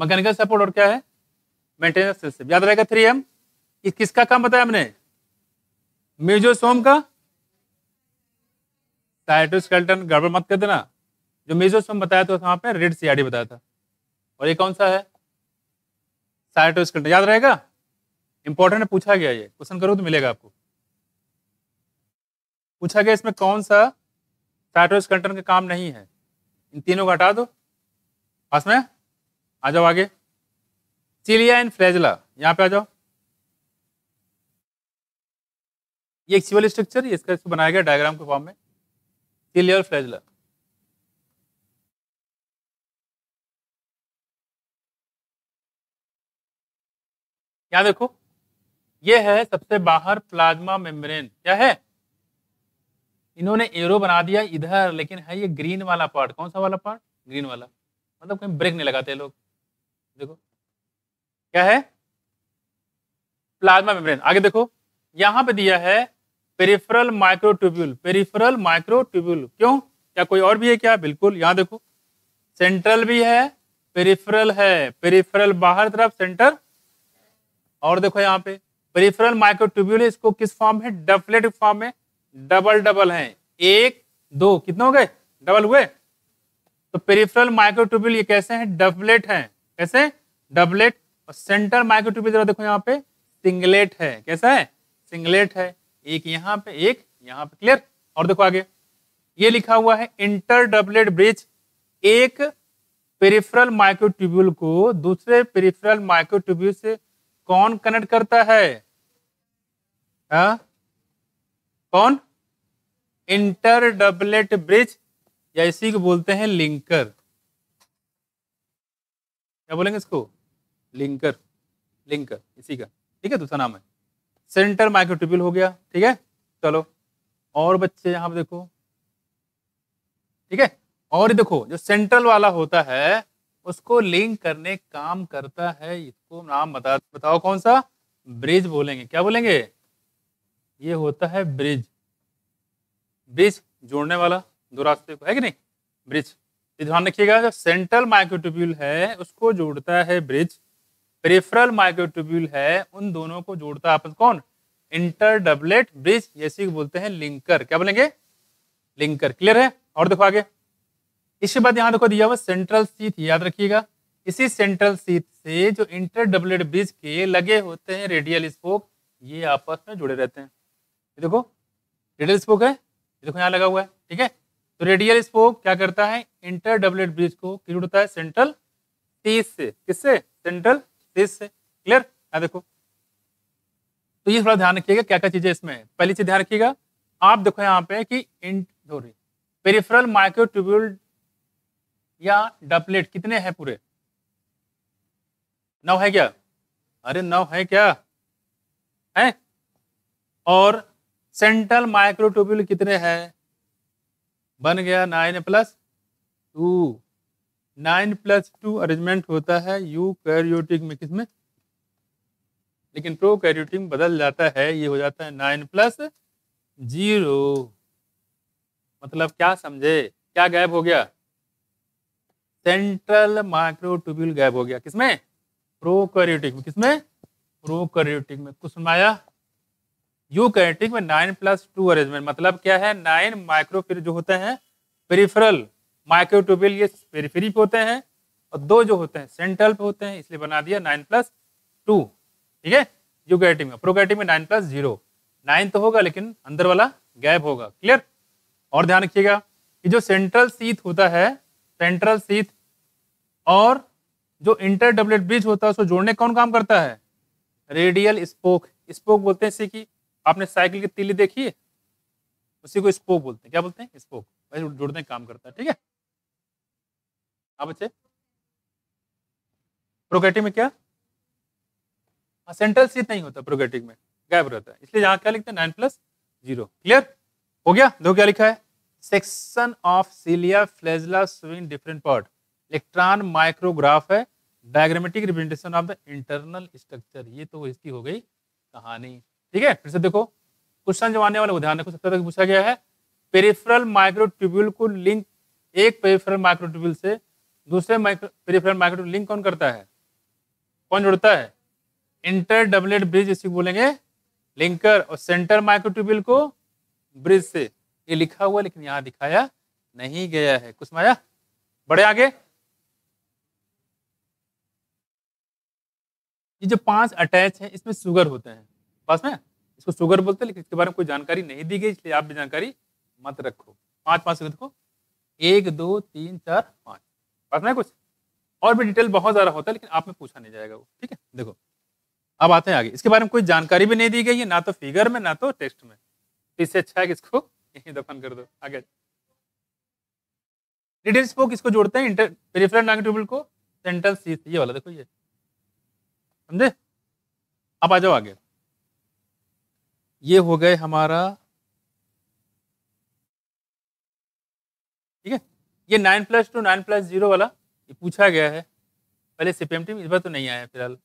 मैकेनिकल सपोर्ट और क्या है मेंटेनेंस सेल याद रहेगा थ्री एम किसका काम बताया हमने म्यूजोसोम का साइटोस्केल्टन गड़बड़ मत कर देना जो मेजोसोम बताया था वहां पे रेड सीआरडी बताया था और ये कौन सा है साइटोस्केल्टन याद रहेगा इंपॉर्टेंट है पूछा गया ये क्वेश्चन करो तो मिलेगा आपको पूछा गया इसमें कौन सा साइटोस्केल्टन का काम नहीं है इन तीनों को हटा दो पास में आ जाओ आगे चिलिया एंड फ्लैजला यहाँ पे आ जाओ ये एक्चुअल स्ट्रक्चर इसका इसको बनाया गया डायग्राम के फॉर्म में इलियर फ्लैजुला क्या देखो ये है सबसे बाहर प्लाज्मा मेम्ब्रेन क्या है इन्होंने एरो बना दिया इधर लेकिन है ये ग्रीन वाला पार्ट कौन सा वाला पार्ट ग्रीन वाला मतलब कहीं ब्रेक नहीं लगाते लोग देखो क्या है प्लाज्मा मेम्ब्रेन आगे देखो यहां पे दिया है पेरिफेरल माइक्रोट्यूब्यूल पेरिफेरल माइक्रोट्यूब्यूल क्यों क्या कोई और भी है क्या बिल्कुल यहाँ देखो सेंट्रल भी है पेरिफेरल है पेरिफेरल बाहर तरफ सेंटर और देखो यहाँ पे पेरिफेरल माइक्रोट्यूब्यूल इसको किस फॉर्म है डबलेट फॉर्म में डबल डबल है एक दो कितने हो गए डबल हुए तो पेरिफेरल माइक्रोट्यूब्यूल ये कैसे हैं डबलेट हैं कैसे डबलेट और सेंटर माइक्रोट्यूब्यूल जरा देखो यहाँ पे सिंगलेट है कैसा है सिंगलेट है एक यहाँ पे एक यहाँ पे क्लियर और देखो आगे ये लिखा हुआ है इंटर डबलेट ब्रिज एक पेरिफेरल माइक्रोट्यूब्यूल को दूसरे पेरिफेरल माइक्रोट्यूब्यूल से कौन कनेक्ट करता है आ? कौन इंटर डबलेट ब्रिज या इसी को बोलते हैं लिंकर क्या बोलेंगे इसको लिंकर लिंकर इसी का ठीक है दूसरा नाम है सेंटर माइक्रोट्यूबल हो गया ठीक है चलो और बच्चे यहां पर देखो ठीक है और ये देखो जो सेंट्रल वाला होता है उसको लिंक करने काम करता है इसको नाम बता बताओ कौन सा ब्रिज बोलेंगे क्या बोलेंगे ये होता है ब्रिज ब्रिज जोड़ने वाला दो रास्ते को है कि नहीं ब्रिज ध्यान रखिएगा जो सेंट्रल माइक्रोट्यूब्यूल है उसको जोड़ता है ब्रिज पेरिफेरल माइक्रोट्यूब्यूल है उन दोनों को जोड़ता है आपस कौन इंटर डबलेट ब्रिज जैसे बोलते हैं लिंकर क्या बोलेंगे लिंकर क्लियर है और देखो आगे इसके बाद यहां देखो दिया हुआ सेंट्रल सीथ याद रखिएगा इसी सेंट्रल सीथ से जो इंटर डबलेट ब्रिज के लगे होते हैं रेडियल स्पोक ये आपस में जुड़े रहते हैं ये देखो रेडियल स्पोक है ये देखो यहाँ लगा हुआ है ठीक है तो रेडियल स्पोक क्या करता है इंटर डबलेट ब्रिज को जुड़ता है सेंट्रल सीथ से किससे सेंट्रल तेज से क्लियर है देखो तो ये थोड़ा ध्यान रखिएगा क्या क्या चीजें इसमें पहली चीज ध्यान रखिएगा आप देखो यहाँ पे कि इंट सॉरी पेरिफेरल माइक्रोट्यूब्यूल या डपलेट कितने हैं पूरे नौ है क्या अरे नौ है क्या है और सेंट्रल माइक्रोट्यूब्यूल कितने हैं बन गया nine plus two nine plus two arrangement होता है यू कैरियोटिक में किसमें लेकिन प्रो कैरियोटिक बदल जाता है ये हो जाता है नाइन प्लस जीरो मतलब क्या समझे क्या गैप हो गया सेंट्रल माइक्रोट्यूब्यूल गैप हो गया किसमें प्रो कैरियोटिक में किसमें कैरियोटिक में कुछ सुनवाया कैरियोटिक में नाइन प्लस टू अरेंजमेंट मतलब क्या है नाइन माइक्रो जो होते हैं पेरिफेरल माइक्रोट्यूबियल ये पेरीफेरी पे होते हैं और दो जो होते हैं सेंट्रल पे होते हैं इसलिए बना दिया नाइन प्लस टू ठीक है यूगेटिक में प्रोगेटिक में नाइन प्लस जीरो नाइन तो होगा लेकिन अंदर वाला गैप होगा क्लियर और ध्यान रखिएगा कि जो सेंट्रल सीथ होता है सेंट्रल सीथ और जो इंटर डबलेट ब्रिज होता है उसको जोड़ने कौन काम करता है रेडियल स्पोक स्पोक बोलते हैं इसे कि आपने साइकिल की तिली देखी है उसी को स्पोक बोलते हैं क्या बोलते हैं स्पोक जोड़ने काम करता है ठीक है आप बच्चे प्रोगेटिव में क्या आ, सेंट्रल सीट नहीं होता प्रोगेटिव में गैप रहता है इसलिए यहाँ क्या लिखते हैं नाइन प्लस जीरो क्लियर हो गया दो क्या लिखा है section of cilia flagella showing different part electron micrograph है diagrammatic representation of the internal structure ये तो इसकी हो गई कहानी ठीक है फिर से देखो क्वेश्चन जो आने वाले उदाहरण कुछ तक पूछा गया है पेरिफेरल माइक्रोट्यूब्यूल को लिंक एक पेरिफेरल माइक्रोट्यूब्यूल से दूसरे पेरीफ्रल माइक्रो लिंक कौन करता है कौन जुड़ता है इंटर डबलेट ब्रिज इसी बोलेंगे लिंकर और सेंटर माइक्रोट्यूबल को ब्रिज से ये लिखा हुआ लेकिन यहाँ दिखाया नहीं गया है कुछ माया बड़े आगे ये जो पांच अटैच है इसमें सुगर होते हैं पास में इसको सुगर बोलते हैं लेकिन इसके बारे में कोई जानकारी नहीं दी गई इसलिए आप भी जानकारी मत रखो पांच पांच देखो एक दो तीन चार पांच पास में कुछ और भी डिटेल बहुत ज़्यादा होता है लेकिन आप में पूछा नहीं जाएगा वो ठीक है देखो अब आते हैं आगे इसके बारे में कोई जानकारी भी नहीं दी गई है ना तो फिगर में ना तो टेक्स्ट में तो इससे अच्छा है कि इसको यहीं दफन कर दो आगे डिटेल स्पोक इसको जोड़ते हैं इंटर पेरिफेरल नाग ट्यूबल को सेंट्रल सी ये वाला देखो ये समझे अब आ जाओ आगे ये हो गए हमारा ये nine plus two nine plus zero वाला ये पूछा गया है पहले सीपीएम टीम इस बार तो नहीं आया फिलहाल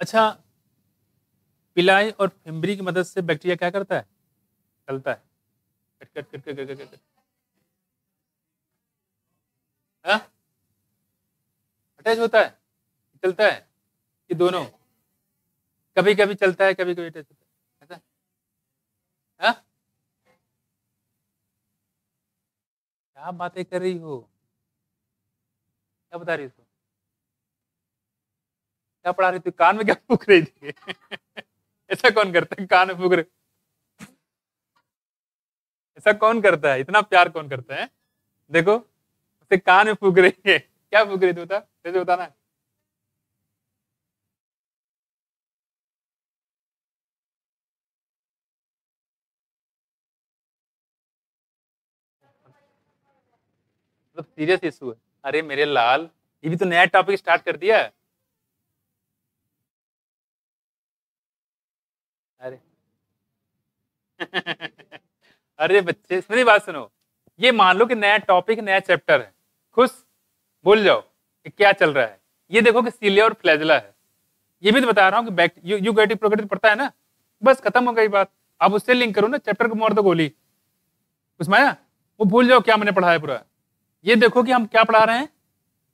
अच्छा पिलाई और फिम्बरी की मदद से बैक्टीरिया क्या करता है चलता है cut cut cut cut cut cut cut attach हाँ? होता है चलता है कि दोनों कभी कभी चलता है कभी कभी अटैच होता है क्या बातें कर रही हो क्या बता रही हो क्या पढ़ा रही तू कान में क्या फूक रही थी ऐसा कौन करता है कान में फूक रहे ऐसा कौन करता है इतना प्यार कौन करता है देखो उसे कान में फूक रही है क्या फूक रही थी बता बताना है मतलब सीरियस इशू है अरे मेरे लाल ये भी तो नया टॉपिक स्टार्ट कर दिया अरे अरे बच्चे मेरी बात सुनो ये मान लो कि नया टॉपिक नया चैप्टर है खुश बोल जाओ कि क्या चल रहा है ये देखो कि सीलिया और फ्लैजला है ये भी तो बता रहा हूँ कि बैक यू यू गैटिक प्रोगेटिक पढ़ता है ना बस खत्म हो गई बात अब उससे लिंक करो ना चैप्टर को मोर दो गोली उसमें वो भूल जाओ क्या मैंने पढ़ा है पूरा ये देखो कि हम क्या पढ़ा रहे हैं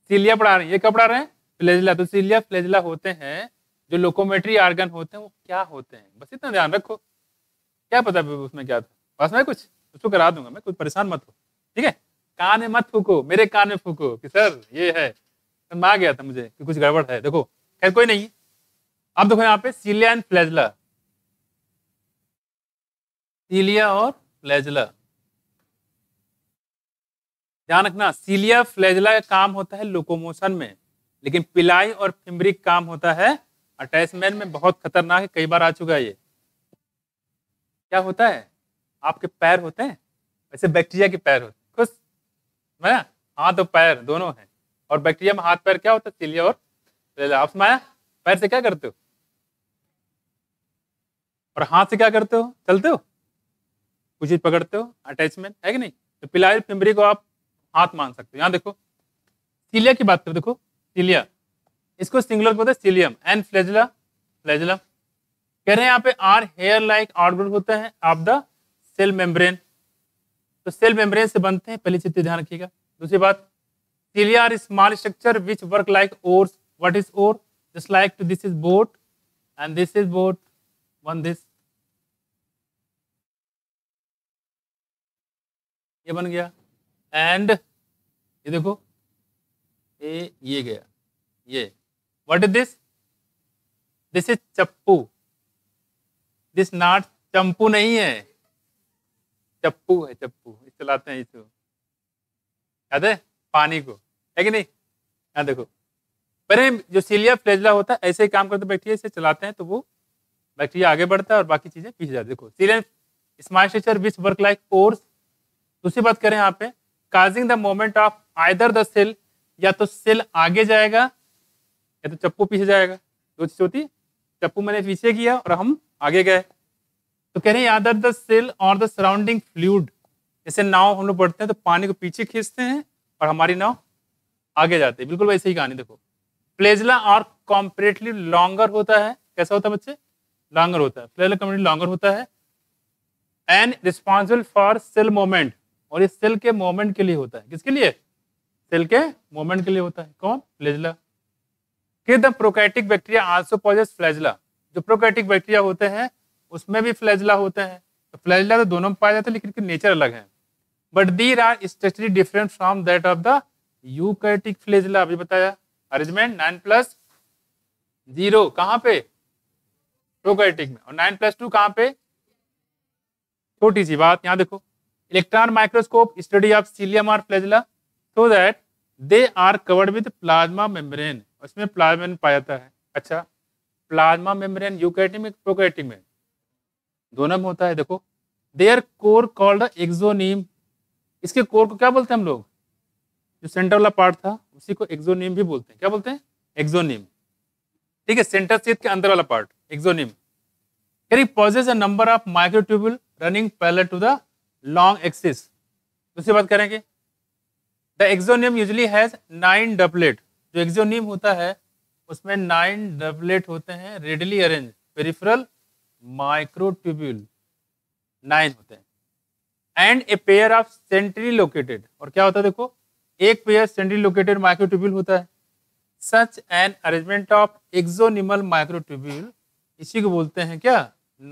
सीलिया पढ़ा रहे हैं ये क्या पढ़ा रहे हैं फ्लेजिला तो सीलिया फ्लेजिला होते हैं जो लोकोमेट्री आर्गन होते हैं वो क्या होते हैं बस इतना ध्यान रखो क्या पता उसमें क्या था बस मैं कुछ उसको करा दूंगा मैं कुछ परेशान मत हो ठीक है कान में मत फूको मेरे कान में फूको कि सर ये है सर मैं गया था मुझे कि कुछ गड़बड़ है देखो खैर कोई नहीं अब देखो यहाँ पे सीलिया एंड फ्लैजला सीलिया और फ्लैजला ध्यान रखना सीलिया फ्लैजला का काम होता है लोकोमोशन में लेकिन पिलाई और फिम्बरिक काम होता है अटैचमेंट में बहुत खतरनाक है कई बार आ चुका है ये क्या होता है आपके पैर होते हैं वैसे बैक्टीरिया के पैर होते हैं खुश माया हाथ और तो पैर दोनों हैं और बैक्टीरिया में हाथ पैर क्या होता है सीलिया और फ्लैजला आप माया पैर से क्या करते हो और हाथ से क्या करते हो चलते हो कुछ चीज पकड़ते हो अटैचमेंट है कि नहीं तो पिलाई फिम्बरी को आप हाथ मान सकते हो यहाँ देखो सीलिया की बात करो देखो सीलिया इसको सिंगुलर को सीलियम एंड फ्लेजला फ्लेजला कह रहे हैं यहाँ पे आर हेयर लाइक आउटग्रोथ होते हैं ऑफ द सेल मेम्ब्रेन तो सेल मेम्ब्रेन से बनते हैं पहली चीज तो ध्यान रखिएगा दूसरी बात cilia are small structure which work like oar what is oar just like to this is boat and this is boat one this ये बन गया एंड ये देखो ए ये गया ये what is this this is चप्पू दिस नॉट चंपू नहीं है चप्पू है चप्पू चलाते हैं इसको याद है पानी को है कि नहीं यहां देखो पर जो सीलिया फ्लेजला होता है ऐसे ही काम करते बैक्टीरिया इसे चलाते हैं तो वो बैक्टीरिया आगे बढ़ता है और बाकी चीजें पीछे जाती है देखो cilia smart structure which work like pores दूसरी बात करें यहाँ पे causing the movement of either the cell या तो सेल आगे जाएगा या तो चप्पू पीछे जाएगा दो चीज होती चप्पू मैंने पीछे किया और हम आगे गए तो कह रहे हैं आदर द सेल और द सराउंडिंग फ्लूड जैसे नाव हम लोग बढ़ते हैं तो पानी को पीछे खींचते हैं और हमारी नाव आगे जाती है बिल्कुल वैसे ही कहानी देखो प्लेजला और कॉम्परेटली लॉन्गर होता है कैसा होता है बच्चे लॉन्गर होता है प्लेजला कम्युनिटी लॉन्गर होता है and responsible for cell movement और ये सेल के मोमेंट के लिए होता है किसके लिए सेल के मोमेंट के लिए होता है कौन फ्लेजला कि the prokaryotic bacteria also possess flagella जो प्रोकैटिक बैक्टीरिया होते हैं उसमें भी फ्लैजला होते हैं तो फ्लैजला तो दोनों में पाया जाता है लेकिन नेचर अलग है but they are structurally different from that of the eukaryotic flagella अभी बताया अरेंजमेंट नाइन प्लस जीरो कहाँ पे प्रोकैटिक में और नाइन प्लस टू कहाँ पे छोटी सी बात यहाँ देखो electron microscope study of cilium or flagella so that they are covered with plasma membrane उसमें प्लाज्मा पाया जाता है अच्छा प्लाज्मा मेम्ब्रेन यूकेटिक में प्रोकेटिक में दोनों में होता है देखो देयर कोर कॉल्ड एक्सोनीम इसके कोर को क्या बोलते हैं हम लोग जो सेंटर वाला पार्ट था उसी को एक्सोनीम भी बोलते हैं क्या बोलते हैं एक्सोनीम ठीक है सेंटर सीट के अंदर वाला part axoneme carry possess a number of microtubule running parallel to the long axis दूसरी बात करेंगे the axoneme usually has nine doublet जो एक्जोनियम होता है उसमें नाइन डबलेट होते हैं radially arrange peripheral microtubule nine होते हैं and a pair of centrally located और क्या होता है देखो एक पेयर सेंट्री लोकेटेड माइक्रोट्यूब्यूल होता है such an arrangement of axonemal microtubule इसी को बोलते हैं क्या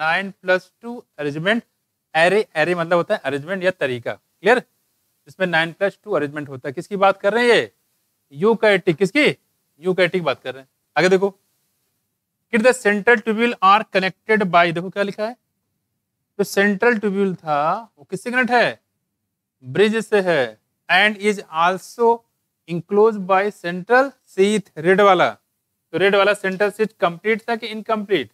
nine plus two arrangement array array मतलब होता है अरेंजमेंट या तरीका क्लियर इसमें नाइन प्लस टू अरेंजमेंट होता है किसकी बात कर रहे हैं ये यू कैटिक किसकी यू कैटिक बात कर रहे हैं आगे देखो किट the central tubule are connected by देखो क्या लिखा है जो सेंट्रल ट्यूब्यूल था वो किससे कनेक्ट है ब्रिज से है and is also enclose by central sheath red वाला तो रेड वाला सेंट्रल सीथ कंप्लीट था कि इनकम्प्लीट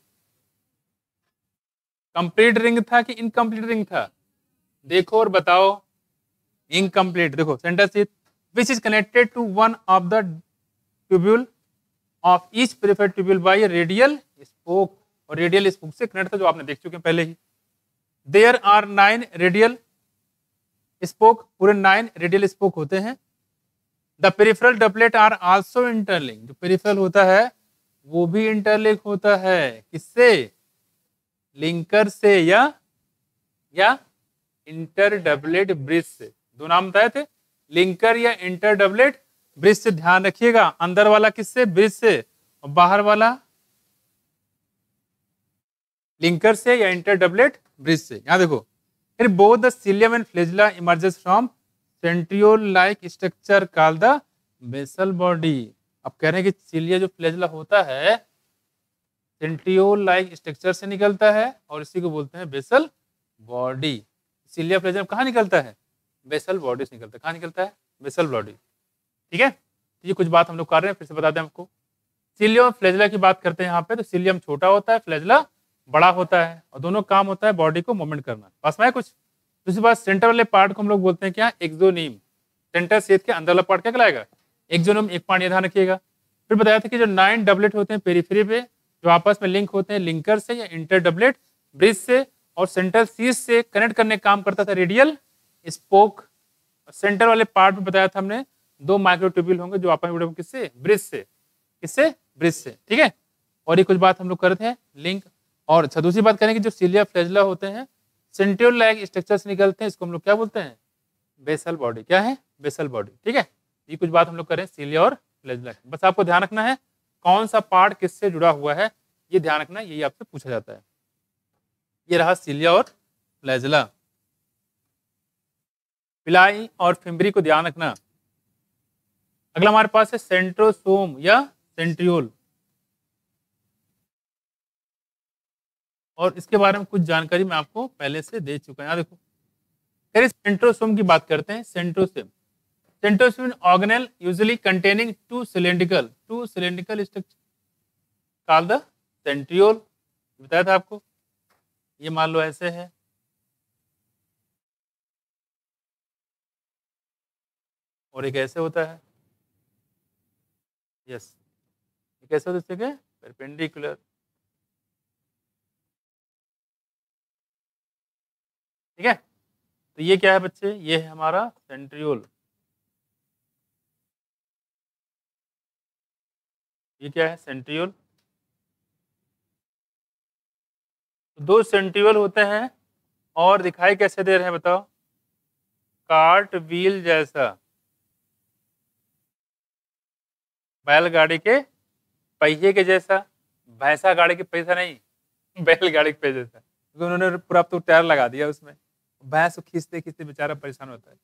कंप्लीट रिंग था कि इनकम्प्लीट रिंग था देखो और बताओ इनकम्प्लीट देखो sentence is which is connected to one of the tubule of each peripheral tubule by radial spoke और रेडियल स्पोक से कनेक्ट था जो आपने देख चुके हैं पहले ही there are nine radial spoke पूरे नाइन रेडियल स्पोक होते हैं the peripheral doublet are also interlink जो पेरिफेरल होता है वो भी इंटरलिंक होता है किससे लिंकर से या या इंटर डबलेट ब्रिज से दो नाम बताए थे लिंकर या इंटर डबलेट ब्रिज से ध्यान रखिएगा अंदर वाला किससे ब्रिज से और बाहर वाला लिंकर से या इंटर डबलेट ब्रिज से यहां देखो फिर both the cilium and flagella emerges from centriole like structure call the basal body अब कह रहे हैं कि सिलिया जो फ्लेजला होता है सेंट्रियोल लाइक स्ट्रक्चर से निकलता है और इसी को बोलते हैं बेसल बॉडी सिलिया प्लेजम कहाँ निकलता है बेसल बॉडी से निकलता है कहाँ निकलता है बेसल बॉडी ठीक है तो ये कुछ बात हम लोग कर रहे हैं फिर से बताते हैं आपको सिलियम फ्लेजला की बात करते हैं यहाँ पे तो सिलियम छोटा होता है फ्लेजला बड़ा होता है और दोनों काम होता है बॉडी को मूवमेंट करना बस में कुछ दूसरी बात सेंटर वाले पार्ट को हम लोग बोलते हैं क्या एक्जोनीम सेंटर सेत के अंदर वाला पार्ट क्या कहलाएगा एक्जोनियम एक पार्ट ये ध्यान रखिएगा फिर बताया था कि जो नाइन डबलेट होते हैं पेरीफेरी पे जो आपस में लिंक होते हैं लिंकर से या इंटर डबलेट ब्रिज से और सेंट्रल सीज से कनेक्ट करने का काम करता था रेडियल स्पोक सेंटर वाले पार्ट में बताया था हमने दो माइक्रोट्यूबल होंगे जो आपस में किससे ब्रिज से किससे ब्रिज से ठीक है और ये कुछ बात हम लोग करते हैं लिंक और अच्छा दूसरी बात करें कि जो सीलिया फ्लैजला होते हैं सेंट्रियल लाइक स्ट्रक्चर से निकलते हैं इसको हम लोग क्या बोलते हैं बेसल बॉडी क्या है बेसल बॉडी ठीक है ये कुछ बात हम लोग करें सीलिया और फ्लैजला बस आपको ध्यान रखना है कौन सा पार्ट किससे जुड़ा हुआ है ये ध्यान रखना यही आपसे पूछा जाता है ये रहा सिलिया और फ्लैजला पिलाई और फिम्बरी को ध्यान रखना अगला हमारे पास है सेंट्रोसोम या सेंट्रियोल और इसके बारे में कुछ जानकारी मैं आपको पहले से दे चुका हूँ देखो सेंट्रोसोम की बात करते हैं centrosome Centrosperm organelle usually containing two cylindrical, two cylindrical structure called the centriole. बताया था आपको ये मान लो ऐसे है और एक ऐसे होता है यस एक ऐसे होता है परपेंडिकुलर ठीक है तो ये क्या है बच्चे ये है हमारा सेंट्रियोल ये क्या है सेंट्रियोल दो सेंट्रियोल होते हैं और दिखाई कैसे दे रहे हैं बताओ कार्ट व्हील जैसा बैलगाड़ी के पहिए के जैसा भैंसा गाड़ी के पैसा नहीं बैलगाड़ी के पैसे जैसा क्योंकि उन्होंने पूरा तो टायर लगा दिया उसमें भैंस को खींचते खींचते बेचारा परेशान होता है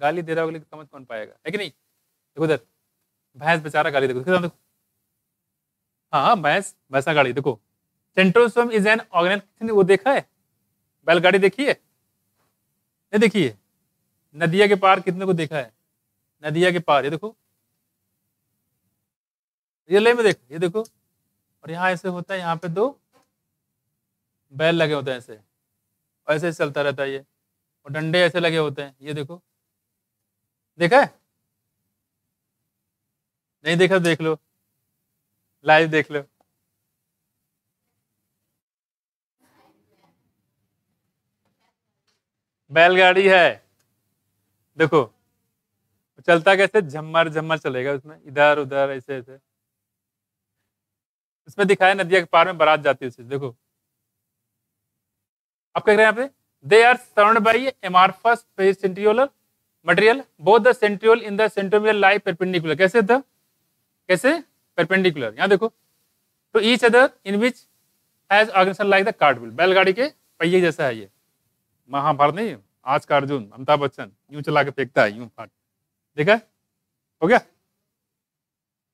गाली दे रहा होगा लेकिन समझ कौन पाएगा है कि नहीं देखो उधर भैंस बेचारा गाली देखो देखो हाँ, हाँ भैंस भैंसा गाड़ी देखो सेंट्रोसोम इज एन ऑर्गेनाइल वो देखा है बैलगाड़ी देखी है ये देखिए नदिया के पार कितने को देखा है नदिया के पार ये देखो रियले में देखो ये देखो और यहाँ ऐसे होता है यहाँ पे दो बैल लगे होते हैं ऐसे ऐसे चलता रहता है ये और डंडे ऐसे लगे होते हैं ये देखो देखा है नहीं देखा तो देख लो लाइव देख लो बैलगाड़ी है देखो चलता कैसे झम्मर झम्मर चलेगा उसमें इधर उधर ऐसे ऐसे उसमें दिखाया नदिया के पार में बारात जाती है देखो आप कह रहे हैं they are surrounded by amorphous centriolar material both the centriole in the centrosome lie perpendicular कैसे था कैसे परपेंडिकुलर यहाँ देखो तो each other in which has organisation like the cart wheel बैलगाड़ी के पहिए जैसा है ये महाभारत नहीं आज का अर्जुन अमिताभ बच्चन यूं चला के फेंकता है यूं फाट देखा हो गया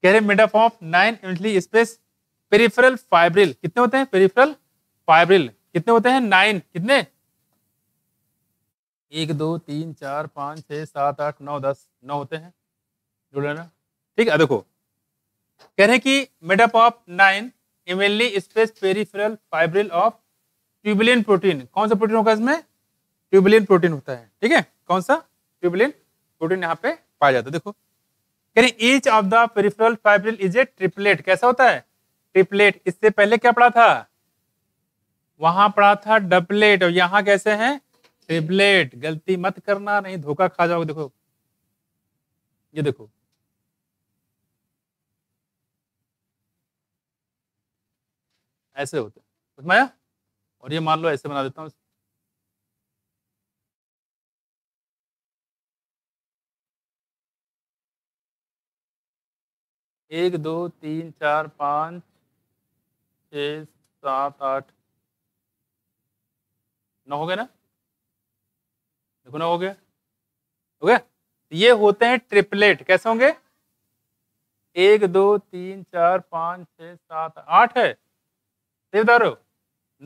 कह रहे made up of nine evenly spaced peripheral fibril कितने होते हैं पेरिफेरल फाइब्रिल कितने होते हैं नाइन कितने एक दो तीन चार पाँच छः सात आठ नौ दस नौ होते हैं जुड़ लेना ठीक है देखो कह रहे हैं कि made up of nine evenly spaced peripheral fibril of tubulin protein कौन सा प्रोटीन होगा इसमें ट्यूबुलिन प्रोटीन होता है ठीक है कौन सा ट्यूबुलिन प्रोटीन यहाँ पे पाया जाता है देखो कह रहे each of the peripheral fibril is a triplet कैसा होता है ट्रिपलेट इससे पहले क्या पढ़ा था वहां पढ़ा था डबलेट और यहाँ कैसे हैं ट्रिपलेट गलती मत करना नहीं धोखा खा जाओगे देखो ये देखो ऐसे होते हैं और ये मान लो ऐसे बना देता हूँ एक दो तीन चार पाँच छ सात आठ नौ हो गए ना देखो नौ हो गया हो गया तो ये होते हैं ट्रिपलेट कैसे होंगे एक दो तीन चार पाँच छ सात आठ है देख बता रहे हो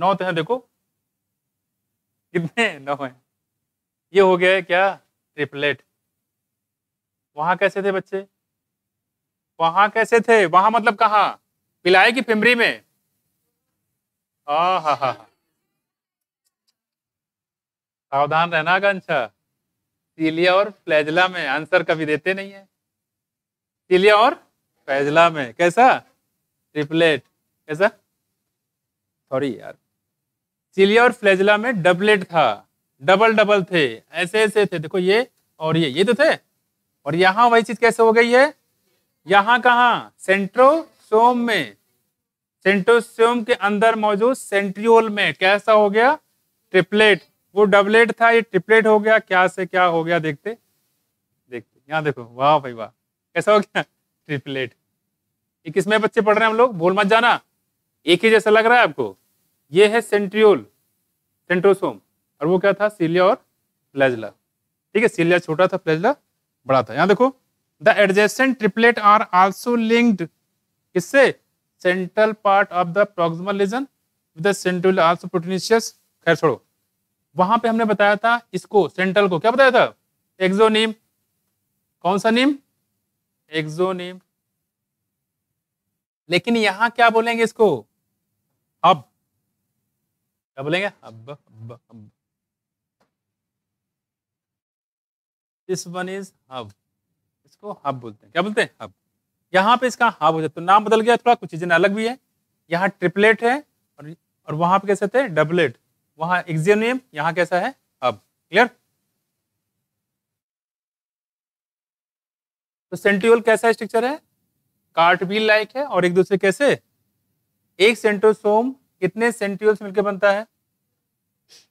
नौ तो देखो कितने नौ हैं ये हो गया है क्या ट्रिपलेट वहां कैसे थे बच्चे वहां कैसे थे वहां मतलब कहा पिलाए की फिमरी में हा हा हा सावधान रहना गंछा सीलिया और फ्लैजला में आंसर कभी देते नहीं है सीलिया और फ्लैजला में कैसा ट्रिपलेट कैसा सॉरी यार सिलिया और फ्लेजला में डबलेट था डबल डबल थे ऐसे ऐसे थे देखो ये और ये ये तो थे और यहाँ वही चीज कैसे हो गई है यहाँ कहाँ सेंट्रोसोम में सेंट्रोसोम के अंदर मौजूद सेंट्रियोल में कैसा हो गया ट्रिपलेट वो डबलेट था ये ट्रिपलेट हो गया क्या से क्या हो गया देखते देखते यहाँ देखो वाह भाई वाह कैसा हो गया ट्रिपलेट ये किसमें बच्चे पढ़ रहे हैं हम लोग भूल मत जाना एक ही जैसा लग रहा है आपको ये है सेंट्रियोल सेंट्रोसोम और वो क्या था सीलिया और फ्लैजला ठीक है सीलिया छोटा था फ्लैजला बड़ा था यहाँ देखो the adjacent triplet are also linked किससे central part of the proximal region with the centriole also proteinaceous खैर छोड़ो वहां पे हमने बताया था इसको सेंट्रल को क्या बताया था एक्सोनिम कौन सा निम एक्सोनिम लेकिन यहां क्या बोलेंगे इसको क्या बोलेंगे अब अब अब दिस वन इज हब इसको हब बोलते हैं क्या बोलते हैं हब यहाँ पे इसका हब हो जाता है तो नाम बदल गया थोड़ा कुछ चीजें अलग भी है यहाँ ट्रिपलेट है और और वहां पे कैसे थे डबलेट वहां नेम यहाँ कैसा है हब क्लियर तो सेंट्रियोल कैसा स्ट्रक्चर है कार्टवील लाइक है और एक दूसरे कैसे एक सेंट्रोसोम कितने सेंट्रियोल्स मिलकर बनता है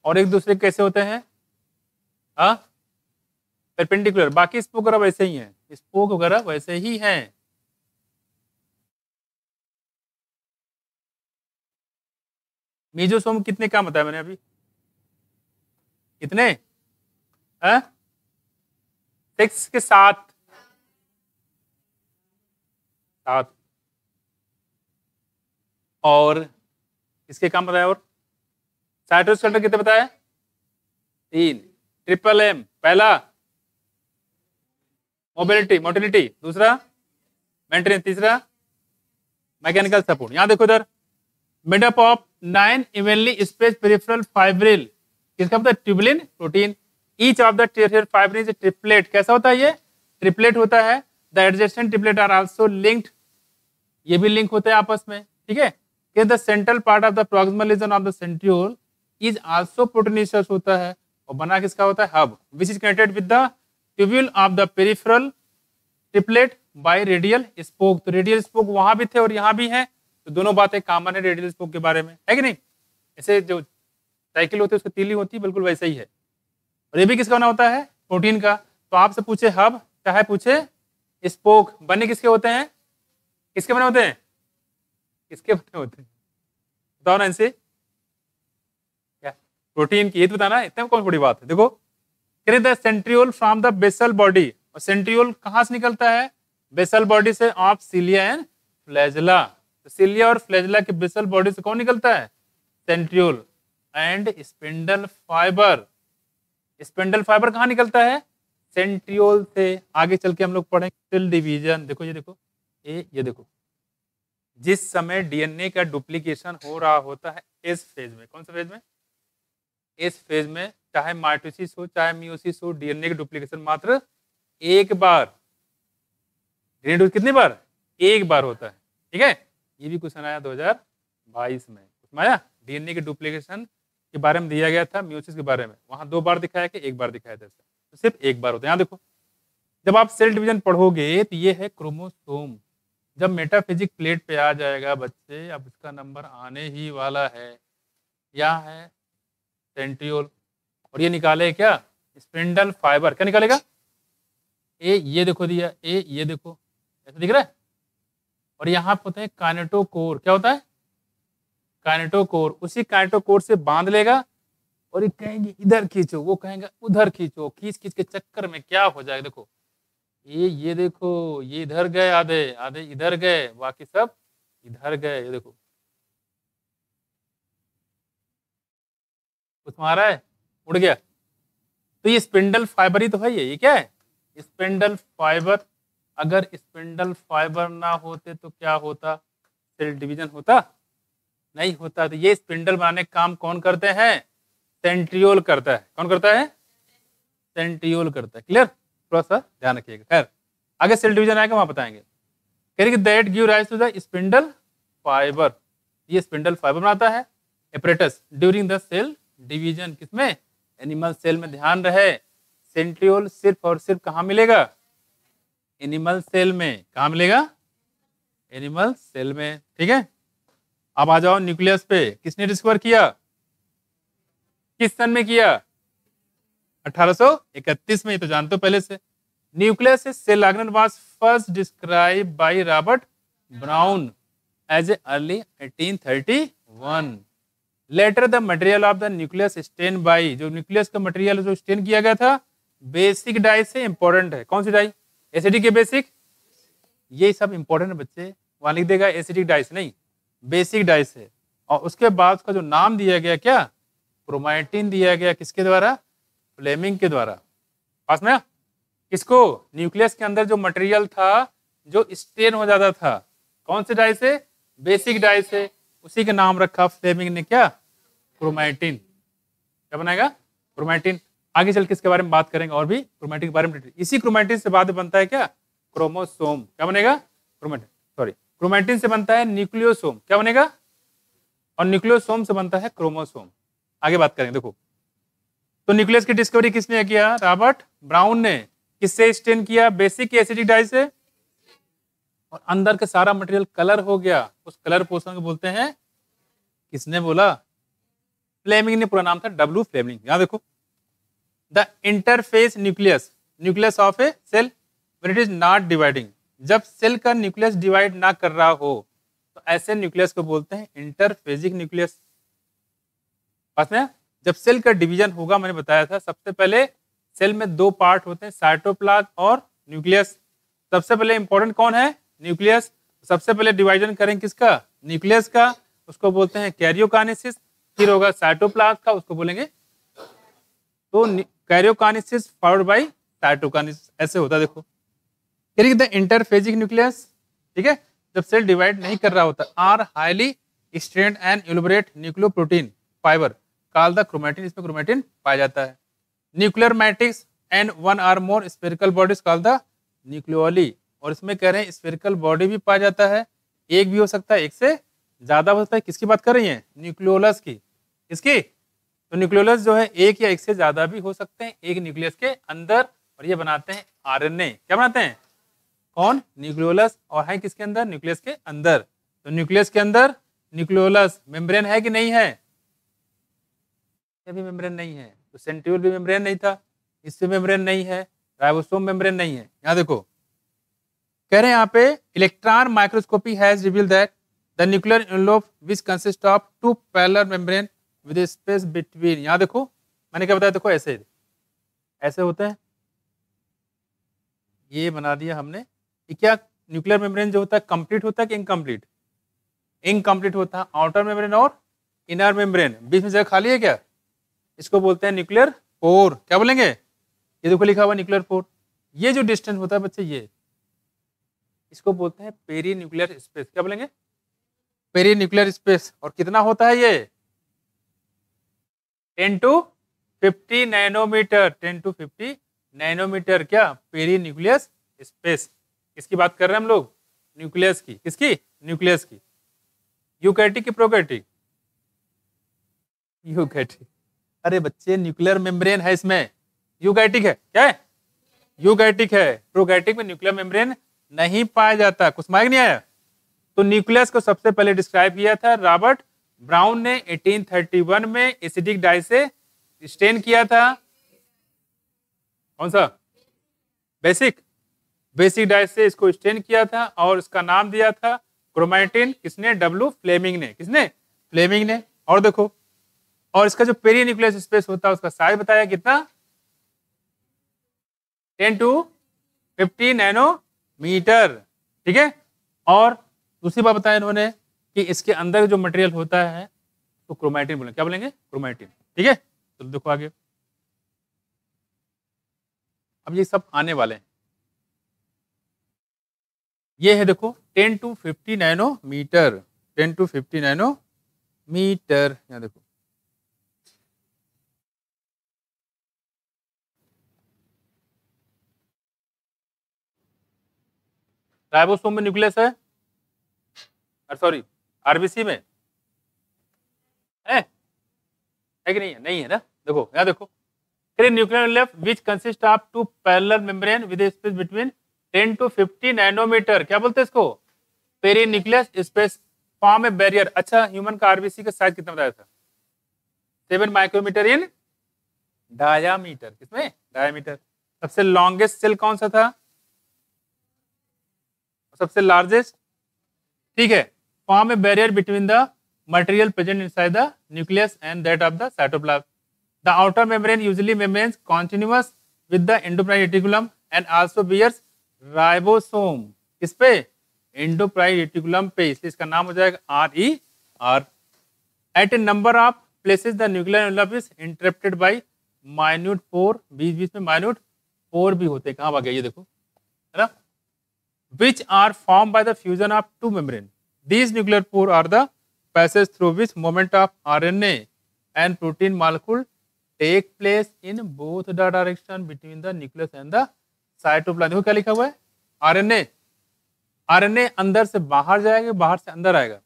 और एक दूसरे कैसे होते हैं परपेंडिकुलर हाँ? बाकी स्पोक वगैरह वैसे ही है स्पोक वगैरह वैसे ही हैं मीजोसोम कितने काम बताया मैंने अभी कितने सिक्स हाँ? के साथ सात और इसके काम बताया और साइट्रोज कंडक्टर कितने बताया तीन ट्रिपल एम पहला मोबिलिटी मोटिलिटी दूसरा मेंटेनेंस तीसरा मैकेनिकल सपोर्ट यहां देखो इधर made up of nine evenly spaced peripheral fibril किसका होता है tubulin protein each of the fibrin is triplet कैसा होता है ये ट्रिपलेट होता है the adjacent triplet are also linked ये भी लिंक होते हैं आपस में ठीक है कि the central part of the proximal region of the centriole is also proteinaceous होता है और बना किसका होता है hub which is connected with the tubule of the peripheral triplet by radial spoke तो रेडियल स्पोक वहां भी थे और यहाँ भी है तो दोनों बातें कॉमन है रेडियल स्पोक के बारे में है कि नहीं ऐसे जो साइकिल होती है उसकी तीली होती है बिल्कुल वैसे ही है और ये भी किसका बना होता है प्रोटीन का तो आपसे पूछे हब चाहे पूछे स्पोक बने किसके होते हैं किसके बने होते हैं किसके बने होते हैं बताओ ना इनसे क्या प्रोटीन की ये तो बताना इतना कौन बड़ी बात है देखो करे the centriole from the basal body और सेंट्रियोल कहाँ से निकलता है बेसल बॉडी से ऑफ सिलिया एंड फ्लैजला तो सिलिया और फ्लैजला के बेसल बॉडी से कौन निकलता है centriole and spindle fibre spindle fibre कहाँ निकलता है सेंट्रियोल से आगे चल के हम लोग पढ़ेंगे सेल डिवीजन देखो ये देखो ये ये देखो जिस समय डीएनए का डुप्लीकेशन हो रहा होता है इस फेज में कौन सा फेज में इस फेज में चाहे माइटोसिस हो चाहे मियोसिस हो डीएनए का डुप्लीकेशन मात्र एक बार कितनी बार एक बार होता है ठीक है ये भी क्वेश्चन आया 2022 में उसमें आया डीएनए के डुप्लीकेशन के बारे में दिया गया था म्यूसिस के बारे में वहां दो बार दिखाया कि एक बार दिखाया था तो सिर्फ एक बार होता है यहाँ देखो जब आप सेल डिवीजन पढ़ोगे तो ये है क्रोमोसोम जब मेटाफिजिक प्लेट पे आ जाएगा बच्चे अब इसका नंबर आने ही वाला है या है सेंट्रियोल और ये निकाले क्या स्पिंडल फाइबर क्या निकालेगा ए ये देखो दिया ए ये देखो ऐसा दिख रहा है और यहाँ पे होता है कानेटोकोर क्या होता है कानेटोकोर उसी कानेटोकोर से बांध लेगा और ये कहेंगे इधर खींचो वो कहेंगे उधर खींचो खींच खींच के चक्कर में क्या हो जाएगा देखो ये ये देखो ये इधर गए आधे आधे इधर गए बाकी सब इधर गए ये देखो कुछ मारा है उड़ गया तो ये स्पिंडल फाइबर ही तो है ये ये क्या है स्पिंडल फाइबर अगर स्पिंडल फाइबर ना होते तो क्या होता सेल डिवीजन होता नहीं होता तो ये स्पिंडल बनाने का काम कौन करते हैं सेंट्रियोल करता है कौन करता है सेंट्रियोल करता है क्लियर थोड़ा सा ध्यान रखिएगा खैर आगे सेल डिवीजन आएगा वहां बताएंगे कह रहे कि that give rise to the spindle fibre ये स्पिंडल फाइबर बनाता है apparatus during the cell division किसमें एनिमल सेल में ध्यान रहे सेंट्रियोल सिर्फ और सिर्फ कहाँ मिलेगा एनिमल सेल में कहा मिलेगा एनिमल सेल में ठीक है अब आ जाओ न्यूक्लियस पे किसने डिस्कवर किया किस सन में किया 1831 में ये तो जानते हो पहले से न्यूक्लियस सेल आग्नन was first describe by Robert Brown as a early 1831 later the material of the nucleus stain by जो न्यूक्लियस का मटेरियल जो स्टेन किया गया था बेसिक डाई से इंपॉर्टेंट है कौन सी डाई एसिडिक के बेसिक ये सब इंपॉर्टेंट बच्चे वहां लिख देगा एसिडिक डाइस नहीं बेसिक डाइस है और उसके बाद उसका जो नाम दिया गया क्या प्रोमाइटिन दिया गया किसके द्वारा फ्लेमिंग के द्वारा पास में किसको न्यूक्लियस के अंदर जो मटेरियल था जो स्टेन हो जाता था कौन से डाई से बेसिक डाई से उसी का नाम रखा फ्लेमिंग ने क्या क्रोमैटिन क्या बनाएगा क्रोमैटिन आगे चल के इसके बारे में बात करेंगे और भी क्रोमैटिन के बारे में इसी क्रोमैटिन से बाद बनता है क्या क्रोमोसोम क्या बनेगा क्रोमैटिन सॉरी क्रोमैटिन से बनता है न्यूक्लियोसोम क्या बनेगा और न्यूक्लियोसोम से बनता है क्रोमोसोम आगे बात करेंगे देखो तो न्यूक्लियस की डिस्कवरी किसने किया रॉबर्ट ब्राउन ने किससे स्टेन किया बेसिक एसिडिक डाई से और अंदर का सारा मटेरियल कलर हो गया उस कलर पोर्शन को बोलते हैं किसने बोला फ्लेमिंग ने पूरा नाम था डब्ल्यू फ्लेमिंग यहां देखो the interphase nucleus nucleus of a cell when it is not dividing जब सेल का न्यूक्लियस डिवाइड ना कर रहा हो तो ऐसे न्यूक्लियस को बोलते हैं इंटरफेजिक न्यूक्लियस जब सेल का डिवीजन होगा मैंने बताया था सबसे पहले सेल में दो पार्ट होते हैं साइटोप्लाज और न्यूक्लियस सबसे पहले इंपॉर्टेंट कौन है न्यूक्लियस सबसे पहले डिवाइजन करें किसका न्यूक्लियस का उसको बोलते हैं कैरियोकानिसिस फिर होगा साइटोप्लाज का उसको बोलेंगे तो कैरियोकानिसिस फॉलोड बाई साइटोकानेसिस ऐसे होता है देखो फिर कितना इंटरफेजिक न्यूक्लियस ठीक है जब सेल डिवाइड नहीं कर रहा होता are highly strand and elaborate nucleoprotein fibre call the chromatin इसमें क्रोमेटिन पाया जाता है nuclear matrix and one or more spherical bodies call the nucleoli और इसमें कह रहे हैं स्पेरिकल बॉडी भी पाया जाता है एक भी हो सकता है एक से ज्यादा हो सकता है किसकी बात कर रही है न्यूक्लियोलस की किसकी तो न्यूक्लियोलस जो है एक या एक से ज्यादा भी हो सकते हैं एक न्यूक्लियस के अंदर और ये बनाते हैं आरएनए क्या बनाते हैं कौन न्यूक्लियोलस और है किसके अंदर न्यूक्लियस के अंदर तो न्यूक्लियस के अंदर न्यूक्लियोलस मेम्ब्रेन है कि नहीं है में भी मेम्ब्रेन नहीं है तो सेंट्रियोल भी मेम्ब्रेन नहीं था इससे मेम्ब्रेन नहीं है राइबोसोम मेम्ब्रेन नहीं है यहाँ देखो कह रहे हैं यहाँ पे electron microscopy has reveal that the nuclear envelope which consist of two parallel membrane with space between यहाँ देखो मैंने क्या बताया देखो ऐसे ऐसे होते हैं ये बना दिया हमने कि क्या न्यूक्लियर मेम्ब्रेन जो होता है कंप्लीट होता है कि इनकम्प्लीट इनकम्प्लीट होता है आउटर मेम्ब्रेन और इनर मेम्ब्रेन बीच में जगह खाली है क्या इसको बोलते हैं न्यूक्लियर पोर क्या बोलेंगे ये देखो लिखा हुआ न्यूक्लियर पोर ये जो डिस्टेंस होता है बच्चे ये इसको बोलते हैं पेरी न्यूक्लियर स्पेस क्या बोलेंगे पेरी न्यूक्लियर स्पेस और कितना होता है ये ten to fifty nanometer ten to fifty nanometer क्या पेरी न्यूक्लियस स्पेस किसकी बात कर रहे हैं हम लोग न्यूक्लियस की किसकी न्यूक्लियस की यूकैटिक की प्रोकैटिक यूकैटिक अरे बच्चे न्यूक्लियर मेम्ब्रेन है इसमें यूगैटिक है क्या है यूगैटिक है प्रोगैटिक में न्यूक्लियर मेम्ब्रेन नहीं पाया जाता कुछ मायक नहीं आया तो न्यूक्लियस को सबसे पहले डिस्क्राइब किया था रॉबर्ट ब्राउन ने 1831 में एसिडिक डाई से स्टेन किया था कौन सा बेसिक बेसिक डाई से इसको स्टेन किया था और इसका नाम दिया था क्रोमाइटिन किसने डब्लू फ्लेमिंग ने किसने फ्लेमिंग ने और देखो और इसका जो पेरी न्यूक्लियस स्पेस होता है उसका साइज बताया कितना टेन टू फिफ्टी नैनोमीटर ठीक है और दूसरी बात बताया इन्होंने कि इसके अंदर जो मटेरियल होता है तो क्रोमैटिन बोलेंगे क्या बोलेंगे क्रोमैटिन ठीक है चलो तो देखो आगे अब ये सब आने वाले हैं ये है देखो 10 टू 50 नैनोमीटर 10 टू 50 नैनोमीटर यहां देखो राइबोसोम में न्यूक्लियस है सॉरी आरबीसी में है है कि नहीं है नहीं है ना देखो यहाँ देखो nuclear left which consist of two parallel membrane with space between 10 to 50 nanometer क्या बोलते हैं इसको perinuclear space form a barrier अच्छा ह्यूमन का आरबीसी का साइज कितना बताया था सेवन माइक्रोमीटर इन डायामीटर किसमें डायामीटर सबसे लॉन्गेस्ट सेल कौन सा था सबसे लार्जेस्ट ठीक है form a barrier between the material present inside the nucleus and that of the cytoplasm the outer membrane usually membranes continuous with the endopyreticulum and also bears ribosome किस पे endopyreticulum पे इसलिए इसका नाम हो जाएगा R E R at a number of places the nuclear envelope is interrupted by minute pore बीच बीच में माइन्यूट पोर भी होते हैं कहाँ भाग गया ये देखो है ना which are formed by the fusion of two membrane. These nuclear pore are the passage through which movement of RNA and protein molecule take place in both the direction between the nucleus and the cytoplasm dekho kya likha hua hai rna RNA अंदर से बाहर जाएगा बाहर से अंदर आएगा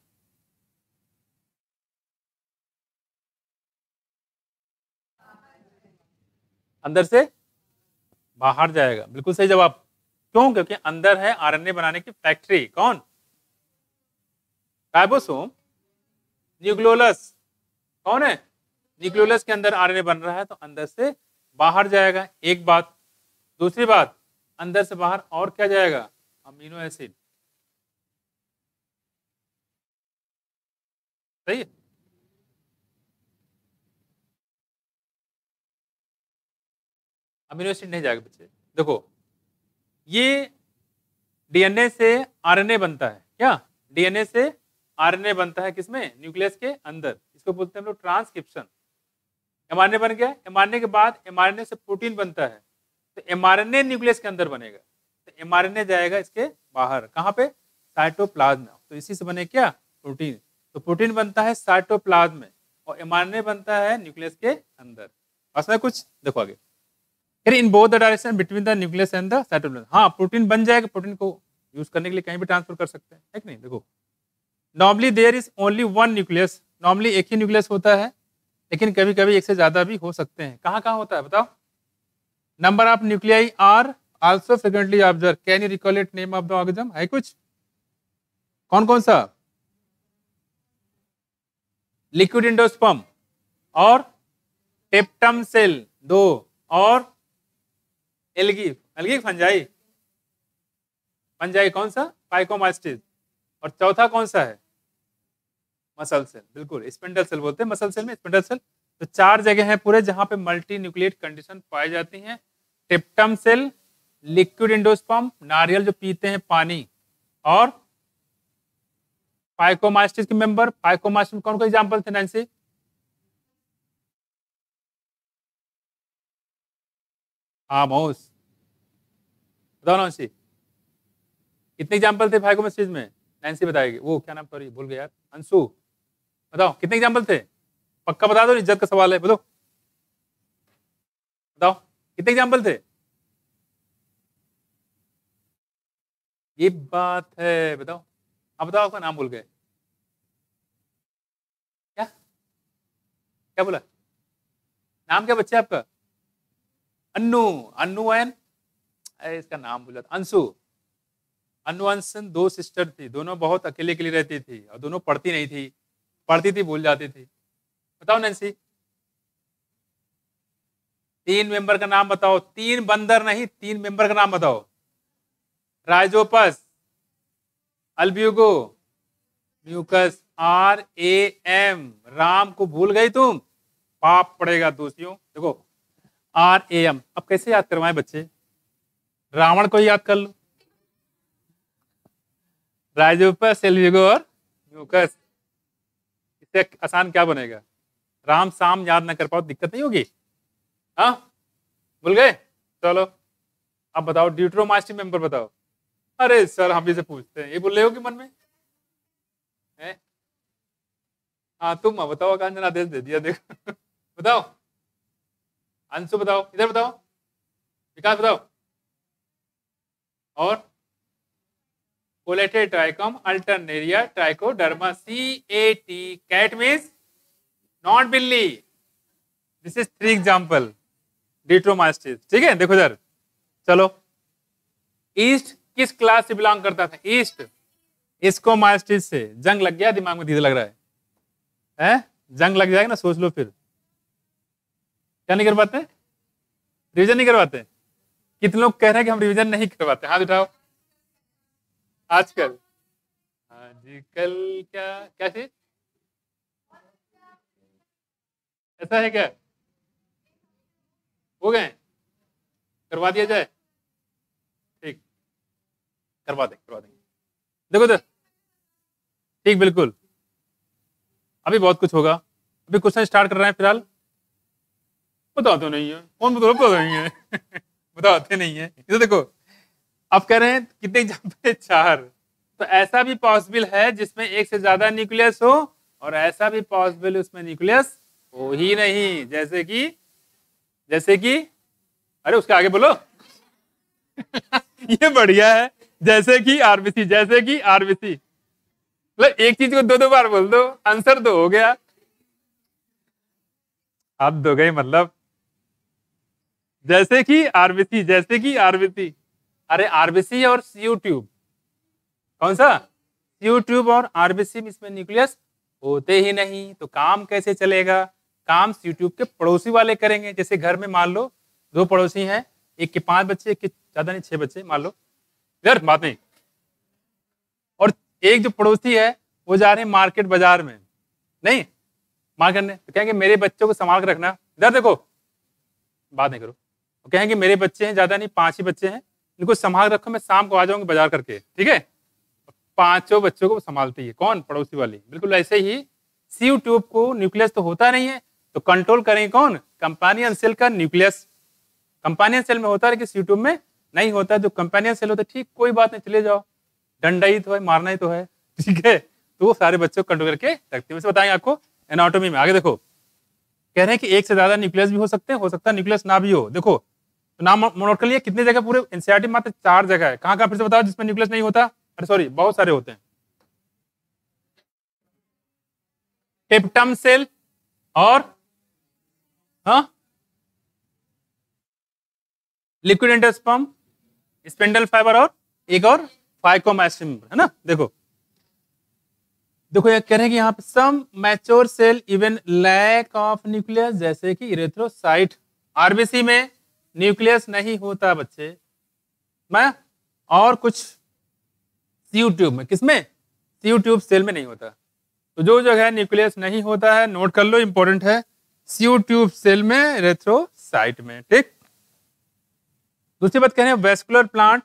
अंदर से बाहर जाएगा बिल्कुल सही जवाब क्यों क्योंकि अंदर है आरएनए बनाने की फैक्ट्री कौन राइबोसोम न्यूक्लोलस कौन है न्यूक्लोलस के अंदर आरएनए बन रहा है तो अंदर से बाहर जाएगा एक बात दूसरी बात अंदर से बाहर और क्या जाएगा अमीनो एसिड सही अमीनो एसिड नहीं जाएगा बच्चे देखो ये डीएनए से आरएनए बनता है क्या डीएनए से आरएनए बनता है किसमें न्यूक्लियस के अंदर इसको बोलते हैं हम लोग ट्रांसक्रिप्शन एमआरएनए बन गया एमआरएनए के बाद एमआरएनए से प्रोटीन बनता है तो एमआरएनए न्यूक्लियस के अंदर बनेगा तो एमआरएनए जाएगा इसके बाहर कहाँ पे साइटोप्लाज्म तो इसी से बने क्या प्रोटीन तो प्रोटीन बनता है साइटोप्लाज्म में और एमआरएनए बनता है न्यूक्लियस के अंदर असला कुछ देखो आगे फिर in both the direction between the nucleus and the cytoplasm हाँ प्रोटीन बन जाएगा प्रोटीन को यूज करने के लिए कहीं भी ट्रांसफर कर सकते हैं है कि नहीं देखो normally there is only one nucleus normally एक ही न्यूक्लियस होता है लेकिन कभी कभी एक से ज्यादा भी हो सकते हैं कहाँ कहाँ होता है बताओ number of nuclei are also frequently observe can you recall it name of the organism है कुछ कौन कौन सा लिक्विड इंडोस्पम और टेप्टम सेल दो और एलगी एलगी फंजाई फंजाई कौन सा पाइकोमाइस्टिस और चौथा कौन सा है मसल सेल बिल्कुल स्पिंडल सेल बोलते हैं मसल सेल में स्पिंडल सेल तो चार जगह हैं पूरे जहां पे मल्टी न्यूक्लियट कंडीशन पाई जाती हैं टिप्टम सेल लिक्विड इंडोस्पम नारियल जो पीते हैं पानी और फाइकोमाइस्टिस के मेंबर फाइकोमाइस्टिस कौन कौन एग्जाम्पल थे नैन्सी आमोस बताओ ना सी कितने एग्जाम्पल थे फाइगो मैसेज में नैन्सी बताएगी वो क्या नाम सॉरी भूल गया यार अंशु बताओ कितने एग्जाम्पल थे पक्का बता दो इज्जत का सवाल है बोलो बताओ कितने एग्जाम्पल थे ये बात है बताओ आप हाँ, बताओ आपका नाम भूल गए क्या क्या बोला नाम क्या बच्चे आपका अन्नू अन्नू एन इसका नाम बोला था अंशु अन्नू अंशन दो सिस्टर थी दोनों बहुत अकेले अकेले रहती थी और दोनों पढ़ती नहीं थी पढ़ती थी भूल जाती थी बताओ नैन्सी तीन मेंबर का नाम बताओ तीन बंदर नहीं तीन मेंबर का नाम बताओ Rhizopus Albugo Mucor R A M Ram को भूल गई तुम पाप पड़ेगा दोस्तियों देखो आर ए एम अब कैसे याद करवाए बच्चे रावण को याद कर लो राजोपस और न्यूकस इससे आसान क्या बनेगा राम शाम याद ना कर पाओ दिक्कत नहीं होगी हाँ भूल गए चलो अब बताओ ड्यूट्रोमास्टी मेंबर बताओ अरे सर हम इसे पूछते हैं ये बोल रहे हो कि मन में हाँ तुम बताओ कांचन आदेश दे दिया देखो बताओ अंशु बताओ इधर बताओ विकास बताओ और Colletotrichum Alternaria Trichoderma C A T cat means not बिल्ली this is three example deuteromycetes ठीक है देखो सर चलो ईस्ट किस क्लास से बिलोंग करता था ईस्ट इसको मास्टिस से जंग लग गया दिमाग में धीरे लग रहा है, है? जंग लग जाएगा ना सोच लो फिर क्या नहीं करवाते रिविजन नहीं करवाते कितने लोग कह रहे हैं कि हम रिविजन नहीं करवाते हाथ उठाओ आजकल आजकल क्या क्या चीज ऐसा है क्या हो गए करवा दिया जाए ठीक करवा दें करवा देंगे देखो तो ठीक बिल्कुल अभी बहुत कुछ होगा अभी क्वेश्चन स्टार्ट कर रहे हैं फिलहाल पता तो नहीं है कौन बता तो नहीं है बताते नहीं है इधर देखो आप कह रहे हैं कितने एग्जाम्पल चार तो ऐसा भी पॉसिबल है जिसमें एक से ज्यादा न्यूक्लियस हो और ऐसा भी पॉसिबल उसमें न्यूक्लियस हो ही नहीं जैसे कि जैसे कि अरे उसके आगे बोलो ये बढ़िया है जैसे कि आरबीसी जैसे कि आरबीसी मतलब एक चीज को दो दो बार बोल दो आंसर तो हो गया आप दो गए मतलब जैसे कि आरबीसी जैसे कि आरबीसी अरे आरबीसी और सीयू ट्यूब कौन सा सीयू ट्यूब और आरबीसी में इसमें न्यूक्लियस होते ही नहीं तो काम कैसे चलेगा काम सी ट्यूब के पड़ोसी वाले करेंगे जैसे घर में मान लो दो पड़ोसी हैं एक के पांच बच्चे एक के ज्यादा नहीं छह बच्चे मान लो इधर बात नहीं और एक जो पड़ोसी है वो जा रहे हैं मार्केट बाजार में नहीं मार्केट में तो कहेंगे मेरे बच्चों को संभाल कर रखना इधर देखो बात नहीं करो वो कहेंगे मेरे बच्चे हैं ज़्यादा नहीं पांच ही बच्चे हैं इनको संभाल रखो मैं शाम को आ जाऊंगी बाजार करके ठीक है पांचों बच्चों को संभालती है कौन पड़ोसी वाली बिल्कुल ऐसे ही सी ट्यूब को न्यूक्लियस तो होता नहीं है तो कंट्रोल करेंगे कौन कंपानियन सेल का न्यूक्लियस कंपानियन सेल में होता है लेकिन सी ट्यूब में नहीं होता जो कंपानियन सेल होता है ठीक कोई बात नहीं चले जाओ डंडा ही तो है मारना ही तो है ठीक है तो वो सारे बच्चों को कंट्रोल करके रखते हैं बताएंगे आपको एनाटोमी में आगे देखो कह रहे हैं कि एक से ज्यादा न्यूक्लियस भी हो सकते हैं हो सकता है न्यूक्लियस ना भी हो देखो तो नाम नोट कर लिया कितने जगह पूरे एनसीआरटी मात्र चार जगह है कहां कहां फिर से बताओ जिसमें न्यूक्लियस नहीं होता अरे सॉरी बहुत सारे होते हैं पेप्टम सेल और हाँ लिक्विड इंटरस्पम स्पेंडल फाइबर और एक और फाइकोमाइसिम है ना देखो देखो ये कह रहे हैं कि यहाँ पे some mature cell even lack of nucleus जैसे कि इरेथ्रोसाइट आरबीसी में न्यूक्लियस नहीं होता बच्चे मैं और कुछ सी ट्यूब में किसमें सी ट्यूब सेल में नहीं होता तो जो जगह न्यूक्लियस नहीं होता है नोट कर लो इंपॉर्टेंट है ट्यूब सेल में रेथ्रोसाइट में ठीक दूसरी बात कह रहे हैं vascular plant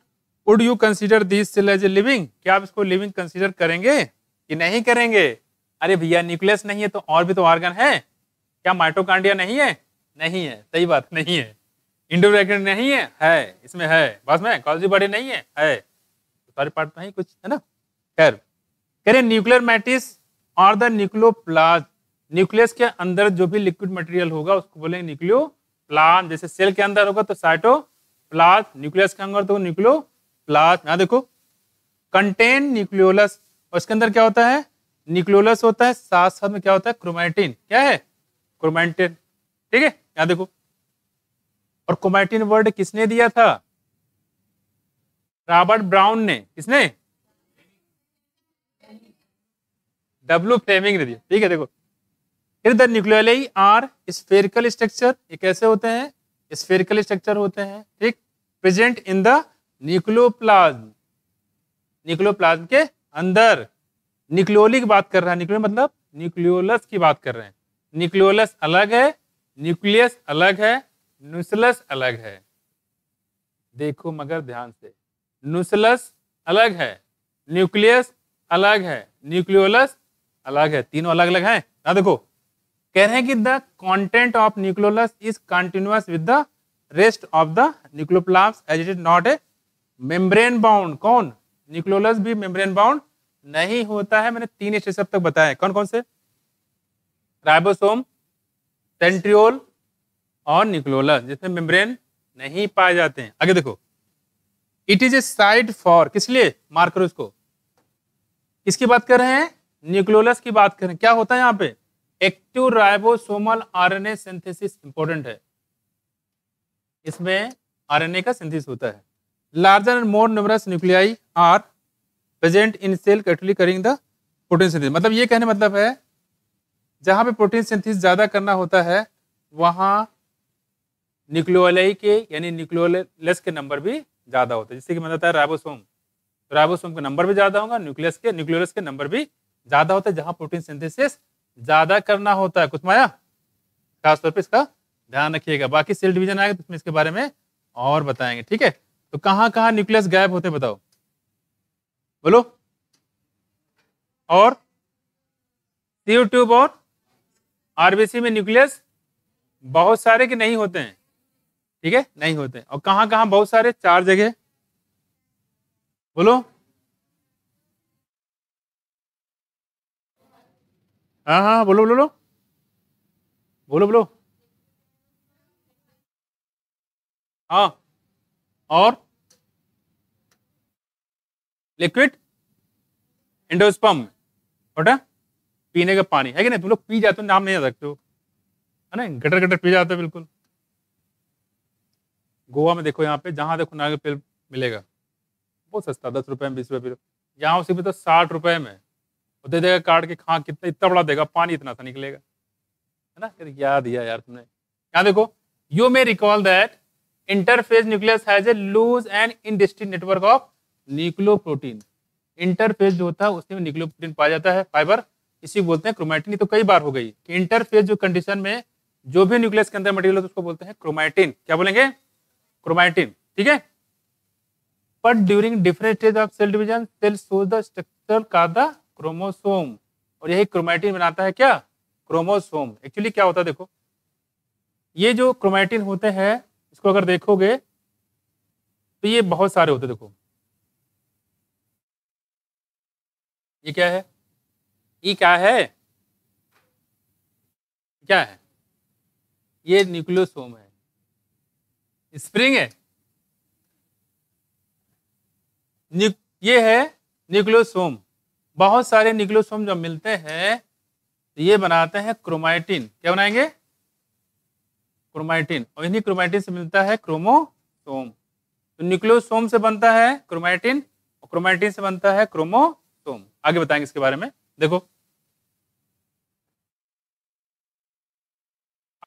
would you consider this cell as a living क्या आप इसको लिविंग कंसीडर करेंगे कि नहीं करेंगे अरे भैया न्यूक्लियस नहीं है तो और भी तो ऑर्गन है क्या माइटोकांडिया नहीं है नहीं है सही बात नहीं है इंडोर एक्टिविटी नहीं है है इसमें है बस में कॉलजी बॉडी नहीं है है तो सारे पार्ट में ही कुछ है ना खैर कह रहे न्यूक्लियर मैटिस और द न्यूक्लियो प्लाज न्यूक्लियस के अंदर जो भी लिक्विड मटेरियल होगा उसको बोलेंगे न्यूक्लियो प्लाज जैसे सेल के अंदर होगा तो साइटो प्लाज न्यूक्लियस के अंदर तो न्यूक्लियो प्लाज यहाँ देखो कंटेन न्यूक्लियोलस और इसके अंदर क्या होता है न्यूक्लियोलस होता है साथ साथ में क्या होता है क्रोमैटिन क्या है क्रोमैटिन ठीक है यहाँ देखो और कोमैटिन वर्ड किसने दिया था रॉबर्ट ब्राउन ने किसने डब्ल्यू फ्लेमिंग ने दिया ठीक है देखो फिर the nucleoli are spherical structure ये कैसे होते हैं स्फेरिकल स्ट्रक्चर होते हैं ठीक present in the nucleoplasm nucleoplasm के अंदर निक्लोली की बात कर रहा है निक्लो मतलब न्यूक्लियोलस की बात कर रहे हैं निक्लियोलस अलग है न्यूक्लियस अलग है नुसलस अलग है देखो मगर ध्यान से नुसलस अलग है न्यूक्लियस अलग है न्यूक्लियोलस अलग है तीनों अलग अलग है ना देखो कह रहे हैं कि the content of nucleolus is continuous with the rest of the nucleoplasm as it is not a membrane bound कौन न्यूक्लियोलस भी मेम्ब्रेन बाउंड नहीं होता है मैंने तीन स्टेज अब तक बताया कौन कौन से राइबोसोम सेंट्रियोल और निक्लोलस जिसमें मेम्ब्रेन नहीं पाए जाते हैं आगे देखो it is a site for किस लिए मार्कर उसको किसकी बात कर रहे हैं न्यूक्लोलस की बात कर रहे हैं क्या होता है यहाँ पे active ribosomal RNA synthesis important है इसमें आरएनए का सिंथेसिस होता है larger and more numerous nuclei are present in cell कैटली करिंग द प्रोटीन सिंथेसिस मतलब ये कहने मतलब है जहां पे प्रोटीन सिंथेसिस ज़्यादा करना होता है वहां निक्लोअलई के यानी निक्लोलस के नंबर भी ज़्यादा होते हैं जिससे कि मैंने है राइबोसोम तो राइबोसोम का नंबर भी ज़्यादा होगा न्यूक्लियस के न्यूक्लियोलस के नंबर भी ज़्यादा होते हैं जहां प्रोटीन सिंथेसिस ज़्यादा करना होता है कुछ माया खासतौर पर इसका ध्यान रखिएगा बाकी सेल डिविजन आएगा तो इसमें इसके बारे में और बताएंगे ठीक है तो कहाँ कहाँ न्यूक्लियस गायब होते बताओ बोलो और ट्यूब और आरबीसी में न्यूक्लियस बहुत सारे के नहीं होते हैं ठीक है नहीं होते और कहां कहां बहुत सारे चार जगह बोलो हाँ हाँ बोलो बोलो बोलो बोलो हाँ और लिक्विड इंडोस्पम बोटा पीने का पानी है कि नहीं तुम लोग पी जाते हो नाम नहीं जा सकते हो है ना गटर गटर पी जाते हो बिल्कुल गोवा में देखो यहाँ पे जहाँ देखो नारियल तेल मिलेगा बहुत सस्ता दस रुपये में बीस रुपये किलो यहाँ उसी में तो साठ रुपये में और दे देगा काट के खा कितना इतना बड़ा देगा पानी इतना सा निकलेगा है ना फिर याद दिया यार तुमने यहाँ देखो you may recall that interphase nucleus has a loose and indistinct network of protein interphase जो होता है उसमें प्रोटीन पाया जाता है फाइबर इसी बोलते हैं क्रोमैटिन तो कई बार हो गई इंटरफेज जो कंडीशन में जो भी न्यूक्लियस के अंदर मटेरियल होता है उसको बोलते हैं क्रोमैटिन क्या बोलेंगे क्रोमैटिन ठीक है but during different stage of cell division cell show the structure का द क्रोमोसोम और यही क्रोमैटिन बनाता है क्या क्रोमोसोम एक्चुअली क्या होता है देखो ये जो क्रोमैटिन होते हैं इसको अगर देखोगे तो ये बहुत सारे होते देखो ये क्या है ये क्या है क्या है ये न्यूक्लियोसोम है स्प्रिंग है ये है न्यूक्लियोसोम बहुत सारे न्यूक्लियोसोम जब मिलते हैं तो ये बनाते हैं क्रोमाइटिन क्या बनाएंगे क्रोमाइटिन और इन्हीं क्रोमाइटिन से मिलता है क्रोमोसोम तो न्यूक्लियोसोम से बनता है क्रोमाइटिन और क्रोमाइटिन से बनता है क्रोमोसोम आगे बताएंगे इसके बारे में देखो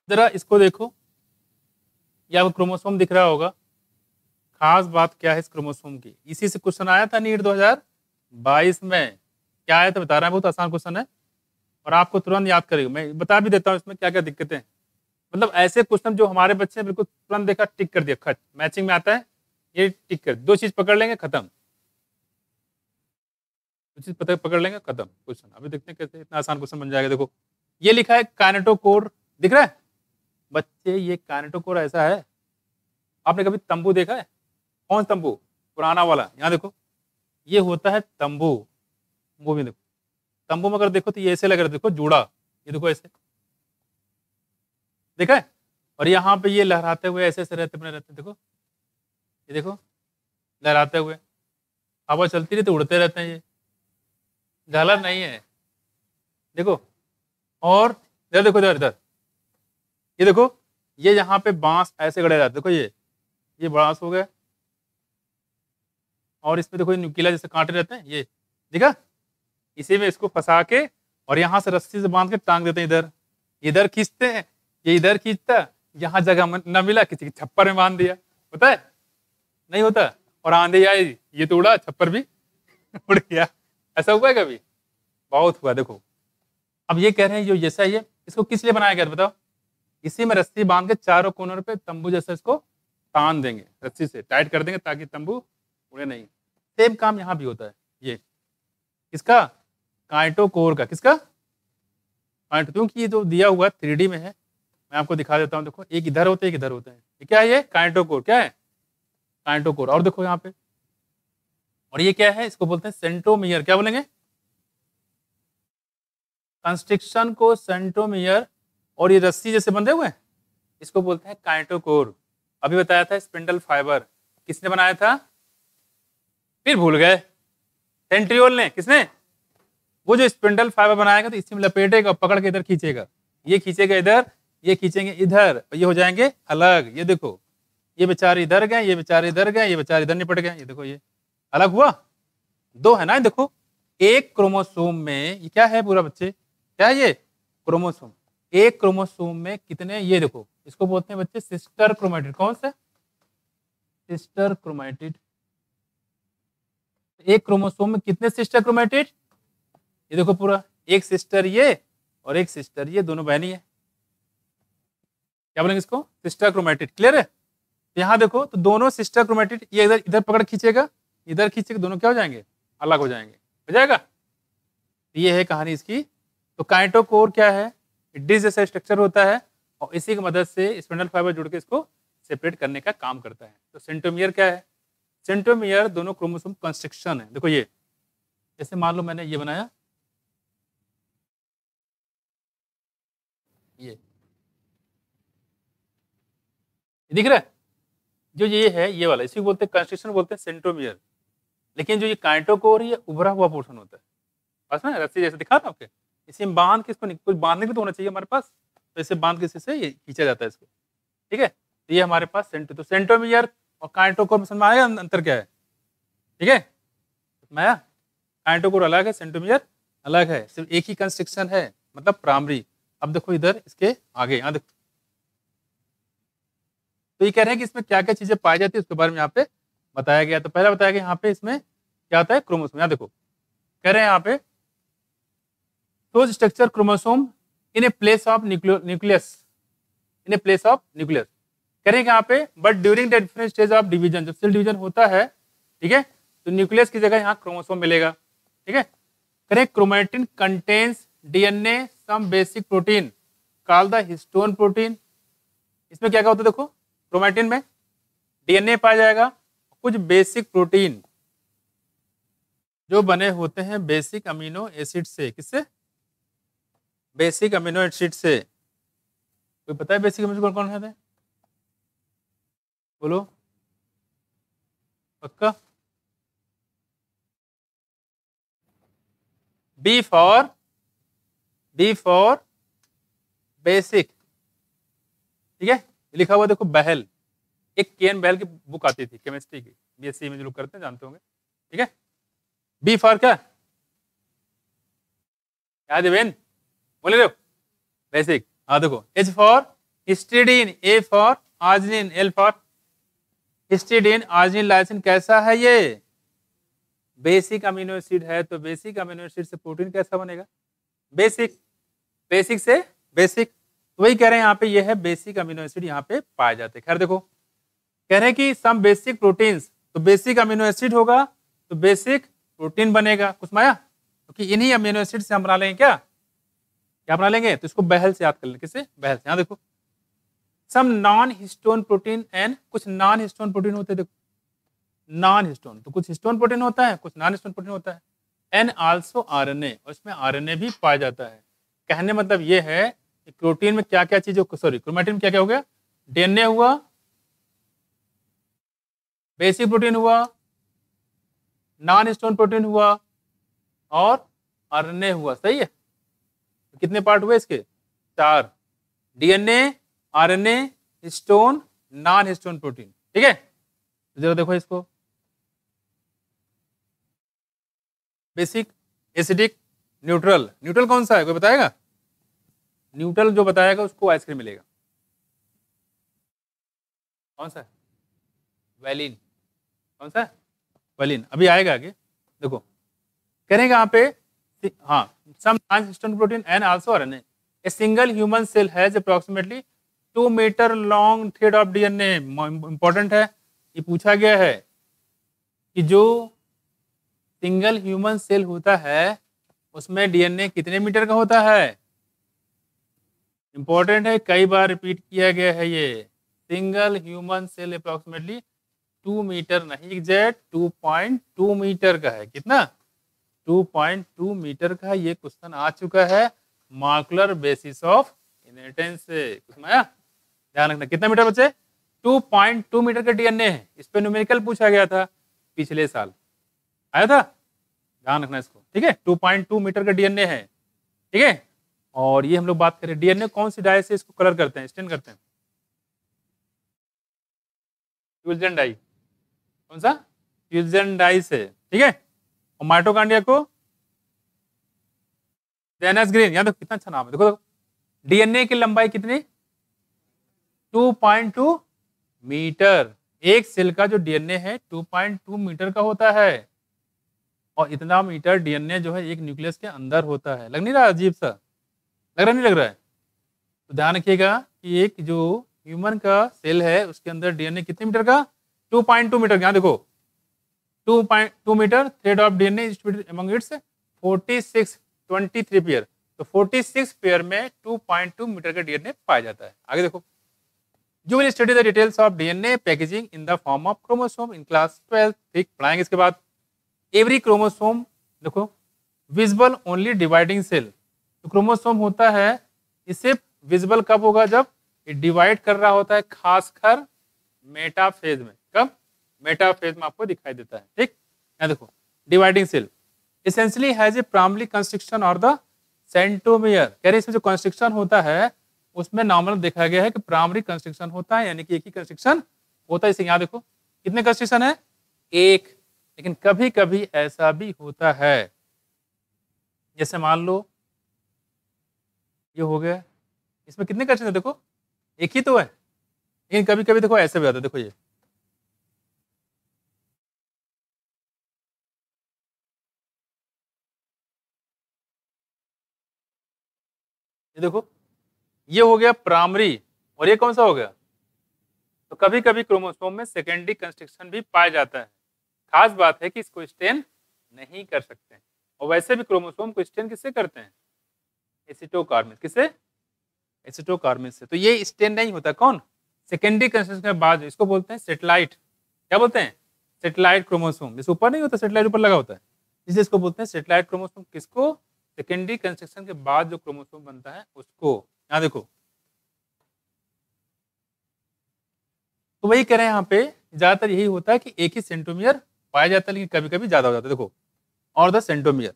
जरा इसको देखो या वो क्रोमोसोम दिख रहा होगा खास बात क्या है इस क्रोमोसोम की इसी से क्वेश्चन आया था नीट 2022 में क्या आया था बता रहा है बहुत आसान क्वेश्चन है और आपको तुरंत याद करेगा मैं बता भी देता हूँ इसमें क्या क्या दिक्कतें हैं मतलब ऐसे क्वेश्चन जो हमारे बच्चे बिल्कुल तुरंत देखा टिक कर दिया खत मैचिंग में आता है ये टिक कर दो चीज पकड़ लेंगे खत्म दो चीज पकड़ लेंगे खत्म क्वेश्चन अभी देखते हैं कैसे इतना आसान क्वेश्चन बन जाएगा देखो ये लिखा है कैनेटो कोड दिख रहा है बच्चे ये कैनेटोकोर ऐसा है आपने कभी तंबू देखा है कौन तंबू पुराना वाला यहाँ देखो ये होता है तंबू भी देखो तंबू में अगर देखो तो ये ऐसे लग रहा है देखो जुड़ा ये देखो ऐसे देखा है और यहाँ पे ये लहराते हुए ऐसे ऐसे रहते बने रहते देखो ये देखो लहराते हुए हवा चलती रहती तो उड़ते रहते हैं ये झलर नहीं है देखो और इधर देखो इधर इधर ये देखो ये यहाँ पे बांस ऐसे गड़े रहते देखो ये ये बांस हो गया और इसमें देखो ये नुकीला जैसे कांटे रहते हैं ये देखा इसी में इसको फंसा के और यहाँ से रस्सी से बांध के टांग देते हैं इधर इधर खींचते हैं ये इधर खींचता यहाँ जगह न मिला किसी की छप्पर में बांध दिया होता है नहीं होता और आंधे आई ये तो उड़ा छप्पर भी उड़ गया ऐसा हुआ है कभी बहुत हुआ देखो अब ये कह रहे हैं जो जैसा ये इसको किस लिए बनाया गया बताओ इसी में रस्सी बांध के चारों कोनर पे तंबू जैसे इसको तान देंगे रस्सी से टाइट कर देंगे ताकि तंबू उड़े नहीं सेम काम यहाँ भी होता है ये किसका कोर का किसका काइटो क्योंकि ये जो दिया हुआ थ्री में है मैं आपको दिखा देता हूँ देखो एक इधर होते हैं एक इधर होते हैं ये क्या है ये कोर क्या है कोर और देखो यहाँ पे और ये क्या है इसको बोलते हैं सेंट्रोमियर क्या बोलेंगे कंस्ट्रिक्शन को सेंट्रोमियर और ये रस्सी जैसे बंधे हुए हैं इसको बोलते हैं काइटोकोर अभी बताया था स्पिंडल फाइबर किसने बनाया था फिर भूल गए सेंट्रियोल ने किसने वो जो स्पिंडल फाइबर बनाएगा तो इसमें लपेटेगा और पकड़ के इधर खींचेगा ये खींचेगा इधर ये खींचेंगे इधर ये हो जाएंगे अलग ये देखो ये बेचारे इधर गए ये बेचारे इधर गए ये बेचारे इधर निपट गए ये देखो ये अलग हुआ दो है ना देखो एक क्रोमोसोम में ये क्या है पूरा बच्चे क्या है ये क्रोमोसोम एक क्रोमोसोम में कितने ये देखो इसको बोलते हैं बच्चे सिस्टर क्रोमेटिड कौन सा सिस्टर क्रोमेटिड एक क्रोमोसोम में कितने सिस्टर क्रोमेटिड ये देखो पूरा एक सिस्टर ये और एक सिस्टर ये दोनों बहनी है क्या बोलेंगे इसको सिस्टर क्रोमेटिड क्लियर है तो यहां देखो तो दोनों सिस्टर क्रोमेटिड ये इधर इधर पकड़ खींचेगा इधर खींचेगा दोनों क्या हो जाएंगे अलग हो जाएंगे हो जाएगा तो ये है कहानी इसकी तो काइटोकोर क्या है डिश जैसा स्ट्रक्चर होता है और इसी की मदद से स्पिंडल फाइबर जुड़ के इसको सेपरेट करने का काम करता है तो सेंटोमियर क्या है सेंटोमियर दोनों क्रोमोसोम कंस्ट्रक्शन है देखो ये जैसे मान लो मैंने ये बनाया ये दिख रहा है जो ये है ये वाला इसी को बोलते हैं कंस्ट्रक्शन बोलते हैं सेंटोमियर लेकिन जो ये कांटो को और ये उभरा हुआ पोर्शन होता है ना रस्सी जैसे दिखा था आपके इसे हम बांध के इसको कुछ बांधने के तो होना चाहिए हमारे पास तो इसे बांध के इसे ये खींचा जाता है इसको ठीक है तो ये हमारे पास सेंटर तो यार और काइटोकोर में समझ आया अं, अंतर क्या है ठीक है माया काइटोकोर अलग है सेंटोमियर अलग है सिर्फ एक ही कंस्ट्रक्शन है मतलब प्राइमरी अब देखो इधर इसके आगे यहाँ देखो तो ये कह रहे हैं कि इसमें क्या क्या चीजें पाई जाती है उसके बारे में यहाँ पे बताया गया तो पहला बताया गया यहाँ पे इसमें क्या आता है क्रोमोसोम यहाँ देखो कह रहे हैं यहाँ पे those structure chromosome in a place of nucleus in a place of nucleus करेंगे यहाँ पे but during the different stage of division जब सेल डिवीजन होता है ठीक है तो न्यूक्लियस की जगह यहाँ क्रोमोसोम मिलेगा ठीक है करें chromatin contains DNA some basic protein call the histone protein इसमें क्या क्या होता है देखो क्रोमेटिन में डीएनए पाया जाएगा कुछ बेसिक प्रोटीन जो बने होते हैं बेसिक अमीनो एसिड से किससे बेसिक अमीनो एसिड से कोई पता है बेसिक अमीनो कौन कौन है थे? बोलो पक्का B for B for basic ठीक है लिखा हुआ देखो बहल एक के एन बहल की बुक आती थी केमिस्ट्री की बीएससी में जो लोग करते हैं जानते होंगे ठीक है बी फॉर क्या याद है बोले देखो बेसिक हाँ देखो H for histidine A for arginine L for histidine arginine lysine कैसा है ये बेसिक अमीनो एसिड है तो बेसिक अमीनो एसिड से प्रोटीन कैसा बनेगा बेसिक बेसिक से बेसिक तो वही कह रहे हैं यहाँ पे ये है बेसिक अमीनो एसिड यहाँ पे पाए जाते खैर देखो कह रहे हैं कि सम बेसिक प्रोटीन्स तो बेसिक अमीनो एसिड होगा तो बेसिक प्रोटीन बनेगा कुछ माया क्योंकि तो इन्हीं अमीनो एसिड से हम बना लेंगे क्या क्या बना लेंगे तो इसको बहल से याद कर लें किससे बहल से यहाँ देखो some non histone protein and कुछ नॉन हिस्टोन प्रोटीन होते हैं देखो नॉन हिस्टोन तो कुछ हिस्टोन प्रोटीन होता है कुछ नॉन हिस्टोन प्रोटीन होता है and also R N A और इसमें आर एन ए भी पाया जाता है कहने मतलब ये है कि प्रोटीन में क्या क्या चीज सॉरी क्रोमेटिन में क्या क्या हो गया डीएनए हुआ बेसिक प्रोटीन हुआ नॉन स्टोन प्रोटीन हुआ और आरएनए हुआ सही है कितने पार्ट हुए इसके चार DNA RNA histone non histone protein ठीक है तो जरा देखो इसको बेसिक एसिडिक न्यूट्रल न्यूट्रल कौन सा है कोई बताएगा न्यूट्रल जो बताएगा उसको आइसक्रीम मिलेगा कौन सा है वैलिन कौन सा है वैलिन अभी आएगा आगे देखो करेंगे यहाँ पे हाँ some non-resistant protein and also RNA. A single human cell has approximately two metre long thread of DNA important है ये पूछा गया है कि जो सिंगल ह्यूमन सेल होता है उसमें डीएनए कितने मीटर का होता है इंपॉर्टेंट है कई बार रिपीट किया गया है ये single human cell approximately two metre नहीं exact two point two metre का है कितना 2.2 मीटर का ये क्वेश्चन आ चुका है मार्कुलर बेसिस ऑफ इनहेरिटेंस ध्यान रखना कितना मीटर बचे 2.2 मीटर का डीएनए है इस पर न्यूमेरिकल पूछा गया था पिछले साल आया था ध्यान रखना इसको ठीक है 2.2 मीटर का डीएनए है ठीक है और ये हम लोग बात करें डीएनए कौन सी डाई से इसको कलर करते हैं स्टेन करते हैं डाई कौन सा डाई से ठीक है और माइटोकांड्रिया को जेनस ग्रीन यहाँ देखो कितना अच्छा नाम है देखो देखो डीएनए की लंबाई कितनी 2.2 मीटर एक सेल का जो डीएनए है 2.2 मीटर का होता है और इतना मीटर डीएनए जो है एक न्यूक्लियस के अंदर होता है लग नहीं रहा अजीब सा लग रहा नहीं लग रहा है तो ध्यान रखिएगा कि एक जो ह्यूमन का सेल है उसके अंदर डीएनए कितने मीटर का 2.2 मीटर यहाँ देखो two point two metre thread of DNA among its forty six twenty three pair तो फोर्टी सिक्स पेयर में टू पॉइंट टू मीटर का डीएनए पाया जाता है आगे देखो you will study the details of DNA packaging in the form of chromosome in class twelfth ठीक पढ़ाएंगे इसके बाद एवरी क्रोमोसोम देखो विजिबल ओनली डिवाइडिंग सेल तो क्रोमोसोम होता है इसे विजिबल कब होगा जब ये डिवाइड कर रहा होता है खासकर मेटाफेज में मेटाफेज में आपको दिखाई देता है ठीक यहाँ देखो dividing cell essentially has a primary constriction और द सेंटोमियर कह रहे इसमें जो कंस्ट्रिक्शन होता है उसमें नॉर्मल देखा गया है कि प्राइमरी कंस्ट्रिक्शन होता है यानी कि एक ही कंस्ट्रिक्शन होता है इसे यहाँ देखो कितने कंस्ट्रिक्शन है एक लेकिन कभी कभी ऐसा भी होता है जैसे मान लो ये हो गया इसमें कितने कंस्ट्रिक्शन है देखो एक ही तो है लेकिन कभी कभी देखो ऐसे भी आता है देखो ये ये देखो ये हो गया प्राइमरी और ये कौन सा हो गया तो कभी कभी क्रोमोसोम में सेकेंडरी कंस्ट्रक्शन भी पाया जाता है खास बात है कि इसको स्टेन नहीं कर सकते और वैसे भी क्रोमोसोम को स्टेन किससे करते हैं एसिटोकार्मिस किससे एसिटोकार्मिस से तो ये स्टेन नहीं होता कौन सेकेंडरी कंस्ट्रक्शन के बाद इसको बोलते हैं सेटेलाइट क्या बोलते हैं सेटेलाइट क्रोमोसोम जिससे ऊपर नहीं होता सेटेलाइट ऊपर लगा होता है इसलिए इसको बोलते हैं सेटेलाइट क्रोमोसोम किसको सेकेंडरी कंस्ट्रक्शन के बाद जो क्रोमोसोम बनता है उसको यहां देखो तो वही कह रहे हैं यहां पे ज्यादातर यही होता है कि एक ही सेंटोमियर पाया जाता है लेकिन कभी कभी ज्यादा हो जाता है देखो और the centromere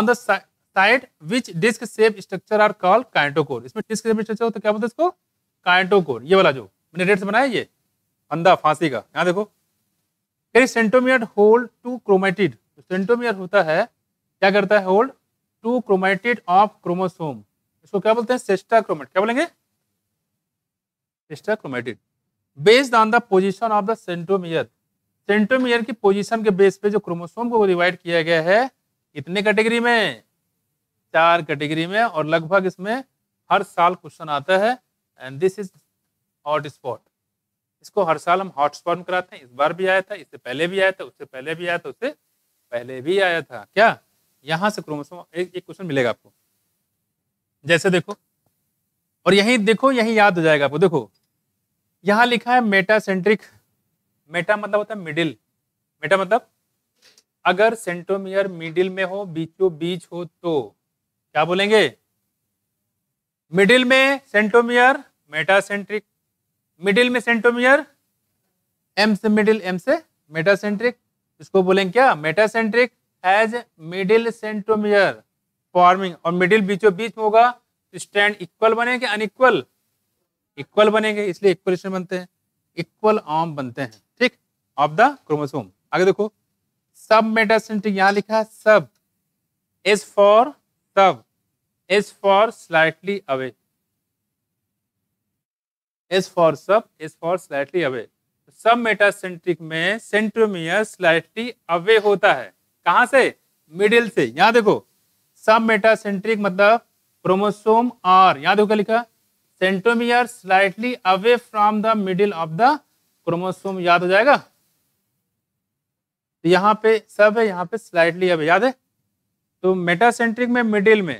on the side which disc shape structure are call kinetochore इसमें डिस्क सेप स्ट्रक्चर होता है क्या बोलते इसको काइटोकोर ये वाला जो मैंने रेट से बनाया ये फंदा फांसी का यहां देखो centromere hold two chromatid centromere होता है क्या करता है hold two chromatid of chromosome इसको क्या बोलते हैं सेस्टा क्रोमेट क्या बोलेंगे sister chromatid based on the position of the centromere centromere की पोजिशन के बेस पे जो क्रोमोसोम को डिवाइड किया गया है इतने कैटेगरी में चार कैटेगरी में और लगभग इसमें हर साल क्वेश्चन आता है and this is hot spot इसको हर साल हम हॉट स्पॉट में कराते हैं इस बार भी आया था इससे पहले भी आया था उससे पहले भी आया था उससे पहले भी आया था क्या यहाँ से क्रोमोसोम एक एक क्वेश्चन मिलेगा आपको जैसे देखो और यहीं देखो यहीं याद हो जाएगा आपको देखो यहाँ लिखा है मेटासेंट्रिक मेटा मतलब होता है मिडिल मेटा मतलब अगर सेंट्रोमियर मिडिल में हो बीचो बीच हो तो क्या बोलेंगे मिडिल में सेंटोमियर मेटासेंट्रिक मिडिल में सेंटोमियर एम से मिडिल एम से मेटासेंट्रिक इसको बोलेंगे क्या metacentric as middle centromere forming और मिडिल बीचों बीच में होगा तो स्टैंड इक्वल बनेंगे अनइक्वल इक्वल बनेंगे इसलिए इक्वल बनते हैं इक्वल आर्म बनते हैं ठीक ऑफ द क्रोमोसोम आगे देखो सब मेटासेंट्रिक यहां लिखा है sub is for sub is for slightly away is for sub is for slightly away submetacentric में सेंट्रोमियर स्लाइटली अवे होता है कहां से मिडिल से यहां देखो सब मेटासेंट्रिक मतलब क्रोमोसोम आर यहां देखो क्या लिखा centromere slightly away from the middle of the chromosome याद हो जाएगा तो यहाँ पे सब है यहाँ पे स्लाइटली अवे याद है तो मेटासेंट्रिक में मिडिल में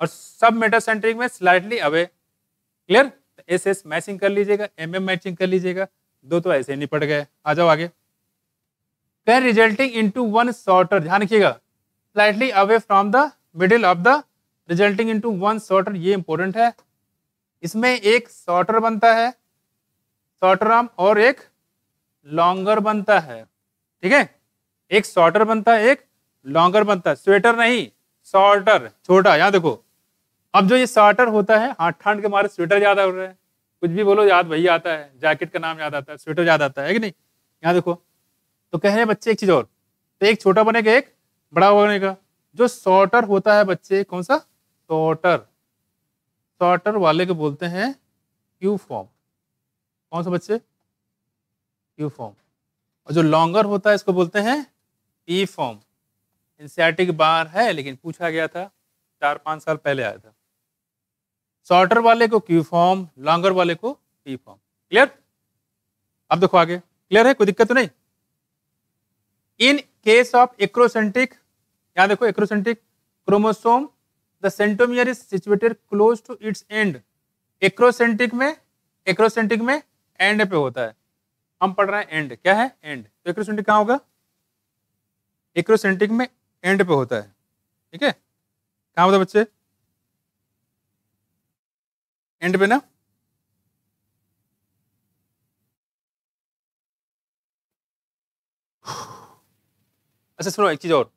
और सब मेटासेंट्रिक में slightly away clear S S matching कर लीजिएगा एम एम मैचिंग कर लीजिएगा दो तो ऐसे ही निपट गए आ जाओ आगे then resulting into one shorter ध्यान रखिएगा slightly away from the middle of the resulting into one shorter ये important है इसमें एक shorter बनता है shorter arm और एक longer बनता है ठीक है एक shorter बनता है एक longer बनता है sweater नहीं shorter छोटा यहाँ देखो अब जो ये shorter होता है हाँ ठंड के मारे स्वेटर ज्यादा हो रहा है कुछ भी बोलो याद वही आता है जैकेट का नाम याद आता है स्वेटर याद आता है कि नहीं यहाँ देखो तो कह रहे हैं बच्चे एक चीज और तो एक छोटा बनेगा एक बड़ा बनेगा जो शॉर्टर होता है बच्चे कौन सा शॉर्टर शॉर्टर वाले को बोलते हैं क्यू फॉर्म कौन सा बच्चे क्यू फॉर्म और जो लॉन्गर होता है इसको बोलते हैं पी फॉर्म एनसीआरटी बार है लेकिन पूछा गया था चार पांच साल पहले आया था शॉर्टर वाले को क्यू फॉर्म लॉन्गर वाले को पी फॉर्म क्लियर अब देखो आगे क्लियर है कोई दिक्कत तो नहीं इन केस ऑफ एक्रोसेंट्रिक यहां देखो acrocentric chromosome the centromere is situated close to its end acrocentric में एक्रोसेंट्रिक में एंड पे होता है हम पढ़ रहे हैं एंड क्या है एंड तो एक्रोसेंट्रिक कहां होगा एक्रोसेंट्रिक में एंड पे होता है ठीक है कहां होता है बच्चे एंड पे ना अच्छा सुनो एक चीज़ और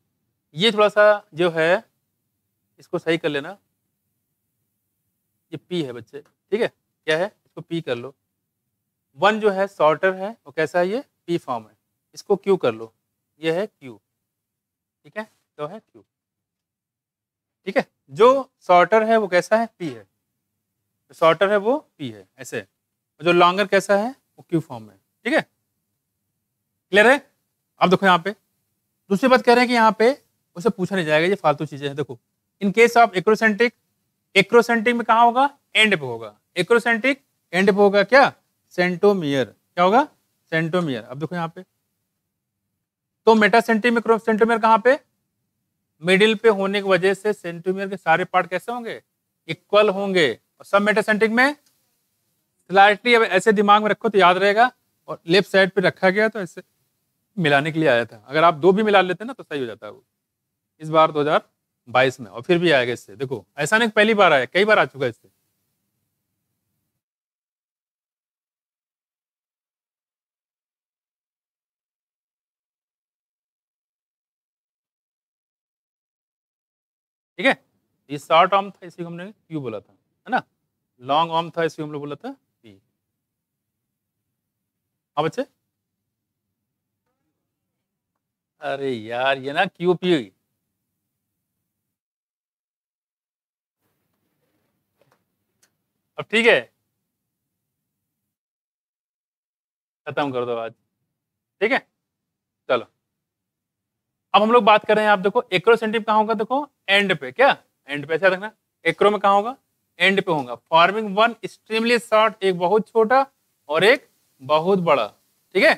ये थोड़ा सा जो है इसको सही कर लेना ये पी है बच्चे ठीक है क्या है इसको पी कर लो वन जो है शॉर्टर है वो कैसा है ये पी फॉर्म है इसको क्यू कर लो ये है क्यू ठीक है तो है क्यू ठीक है जो शॉर्टर है वो कैसा है पी है जो शॉर्टर है वो पी है ऐसे और जो लॉन्गर कैसा है वो क्यू फॉर्म है ठीक है क्लियर है आप देखो यहाँ पे दूसरी बात कह रहे हैं कि यहाँ पे उसे पूछा नहीं जाएगा ये फालतू चीजें हैं देखो in case of acrocentric acrocentric में कहा होगा एंड पे होगा एक्रोसेंट्रिक एंड पे होगा क्या सेंटोमियर क्या होगा सेंटोमियर अब देखो यहाँ पे तो मेटासेंटीमिक्रो सेंटोमियर कहाँ पे मिडिल पे होने की वजह से सेंटोमियर के सारे पार्ट कैसे होंगे इक्वल होंगे और सब मेटासेंटिक में स्लाइटली अब ऐसे दिमाग में रखो तो याद रहेगा और लेफ्ट साइड पे रखा गया तो ऐसे मिलाने के लिए आया था अगर आप दो भी मिला लेते ना तो सही हो जाता है वो इस बार 2022 में और फिर भी आएगा इससे देखो ऐसा नहीं पहली बार आया कई बार आ चुका है इससे ठीक है ये शॉर्ट आर्म था इसी को हमने क्यू बोला था है ना लॉन्ग आर्म था इसी को हम लोग बोला था पी हाँ बच्चे अरे यार ये ना क्यूपी अब ठीक है खत्म कर दो आज ठीक है चलो अब हम लोग बात कर रहे हैं आप देखो सेंटिव कहा होगा देखो एंड पे क्या एंड पे ऐसा रखना एक्रो में कहा होगा एंड पे होगा फॉर्मिंग वन एक्सट्रीमली शॉर्ट एक बहुत छोटा और एक बहुत बड़ा ठीक है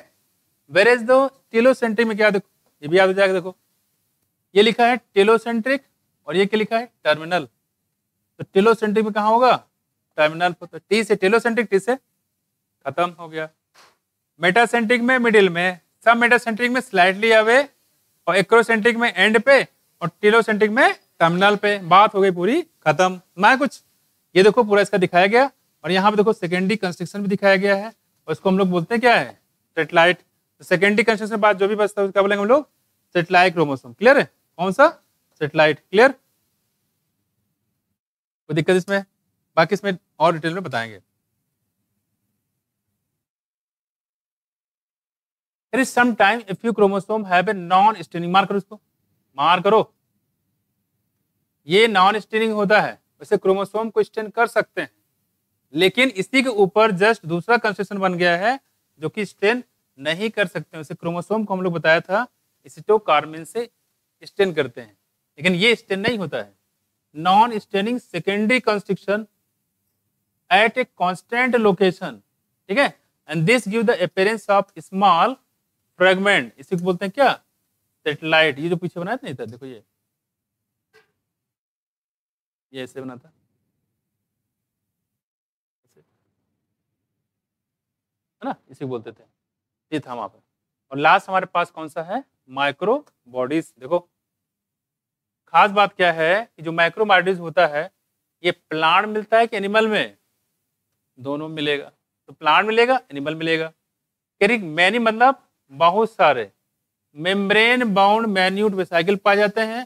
वेर इज दो सेंटिव में क्या देखो ये भी आप जाके देखो ये लिखा है टेलोसेंट्रिक और ये क्या लिखा है टर्मिनल तो टेलोसेंट्रिक में कहा होगा टर्मिनल पर तो टी से टेलोसेंट्रिक टी से खत्म हो गया मेटासेंट्रिक में मिडिल में सब मेटासेंट्रिक में स्लाइटली अवे और एक्रोसेंट्रिक में एंड पे और टेलोसेंट्रिक में टर्मिनल पे बात हो गई पूरी खत्म मैं कुछ ये देखो पूरा इसका दिखाया गया और यहाँ पे देखो सेकेंडरी कंस्ट्रक्शन भी दिखाया गया है और इसको हम लोग बोलते हैं क्या है सेटेलाइट सेकेंडरी कंस्ट्रक्शन बात जो भी बचता है उसका बोलेंगे हम लोग सेटेलाइट क्रोमोसोम क्लियर है कौन सा सेटेलाइट क्लियर कोई दिक्कत इसमें बाकी इसमें और डिटेल में बताएंगे मार करो इसको मार करो ये नॉन स्टेनिंग होता है वैसे क्रोमोसोम को स्टेन कर सकते हैं लेकिन इसी के ऊपर जस्ट दूसरा कंस्ट्रक्शन बन गया है जो कि स्टेन नहीं कर सकते उसे क्रोमोसोम को हम लोग बताया था स्टोकार्बन से स्टेन करते हैं लेकिन ये स्टेन नहीं होता है non staining secondary constriction at a constant location ठीक है and this give the appearance of small fragment इसी को बोलते हैं क्या सेटेलाइट ये जो पीछे बनाया था नहीं था देखो ये ये ऐसे बना था है ना इसी को बोलते थे ये था वहां पर और लास्ट हमारे पास कौन सा है माइक्रो बॉडीज देखो खास बात क्या है कि जो माइक्रो बॉडीज होता है ये प्लांट मिलता है कि एनिमल में दोनों मिलेगा तो प्लांट मिलेगा एनिमल मिलेगा करीब मैनी मतलब बहुत सारे मेम्ब्रेन बाउंड मैन्यूट वेसाइकिल पाए जाते हैं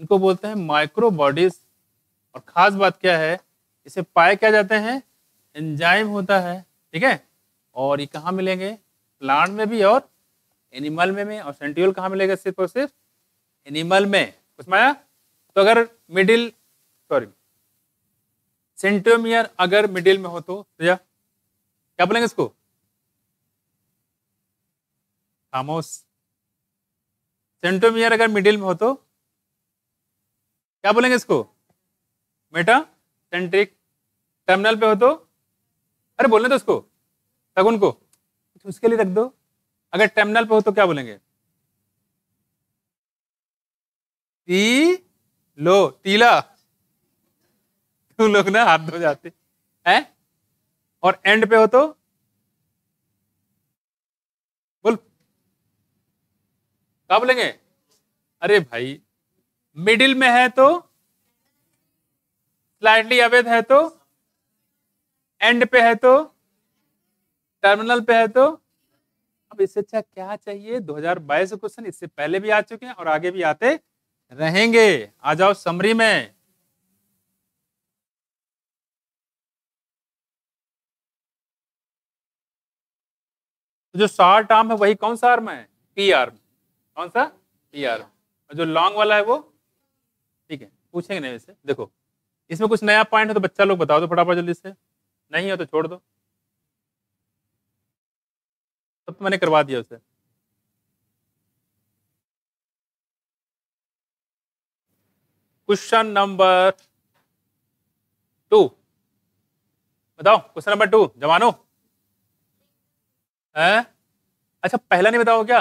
इनको बोलते हैं माइक्रो बॉडीज और ख़ास बात क्या है इसे पाए क्या जाते हैं एंजाइम होता है ठीक है और ये कहाँ मिलेंगे प्लांट में भी और एनिमल में में और सेंट्रियोल कहाँ मिलेगा सिर्फ और सिर्फ एनिमल में माया तो अगर मिडिल सॉरी सेंट्रोमियर अगर मिडिल में हो तो या क्या बोलेंगे इसको थामोस सेंट्रोमियर अगर मिडिल में हो तो क्या बोलेंगे इसको मेटा सेंट्रिक टर्मिनल पे हो तो अरे बोलने तो उसको सगुन को उसके लिए रख दो अगर टर्मिनल पे हो तो क्या बोलेंगे टी लो टीला तुम लोग ना हाथ धो जाते हैं और एंड पे हो तो बोल क्या बोलेंगे अरे भाई मिडिल में है तो स्लाइटली अवैध है तो एंड पे है तो टर्मिनल पे है तो अब इससे अच्छा क्या चाहिए 2022 क्वेश्चन इससे पहले भी आ चुके हैं और आगे भी आते रहेंगे आ जाओ समरी में तो जो शॉर्ट आर्म है वही कौन सा आर्म है पी आर्म कौन सा पी आर्म और जो लॉन्ग वाला है वो ठीक है पूछेंगे नहीं वैसे देखो इसमें कुछ नया पॉइंट है तो बच्चा लोग बताओ दो तो फटाफट जल्दी से नहीं हो तो छोड़ दो तब तो मैंने करवा दिया उसे क्वेश्चन नंबर टू बताओ क्वेश्चन नंबर टू जवानो है अच्छा पहला नहीं बताओ क्या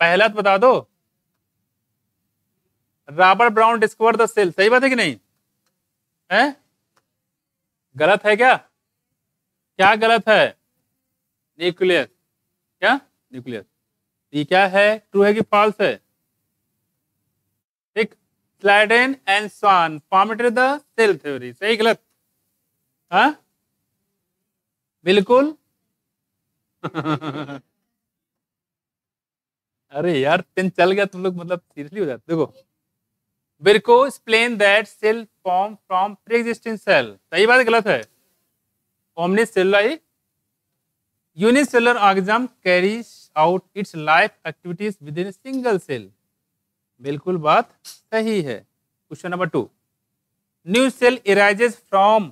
पहला तो बता दो Robert Brown discover the cell सही बात है कि नहीं है गलत है क्या क्या गलत है न्यूक्लियस क्या न्यूक्लियस ये क्या है ट्रू है कि फॉल्स है ठीक Schleiden and Schwann formulated the cell theory सही गलत हा? बिल्कुल अरे यार टेन चल गया तुम लोग मतलब सीरियसली हो जाते देखो बिरको explain that cell form from pre existing cell सही बात गलत है omni cellular unicellular organism carries out its life activities within single cell बिल्कुल बात सही है question number two new cell arises from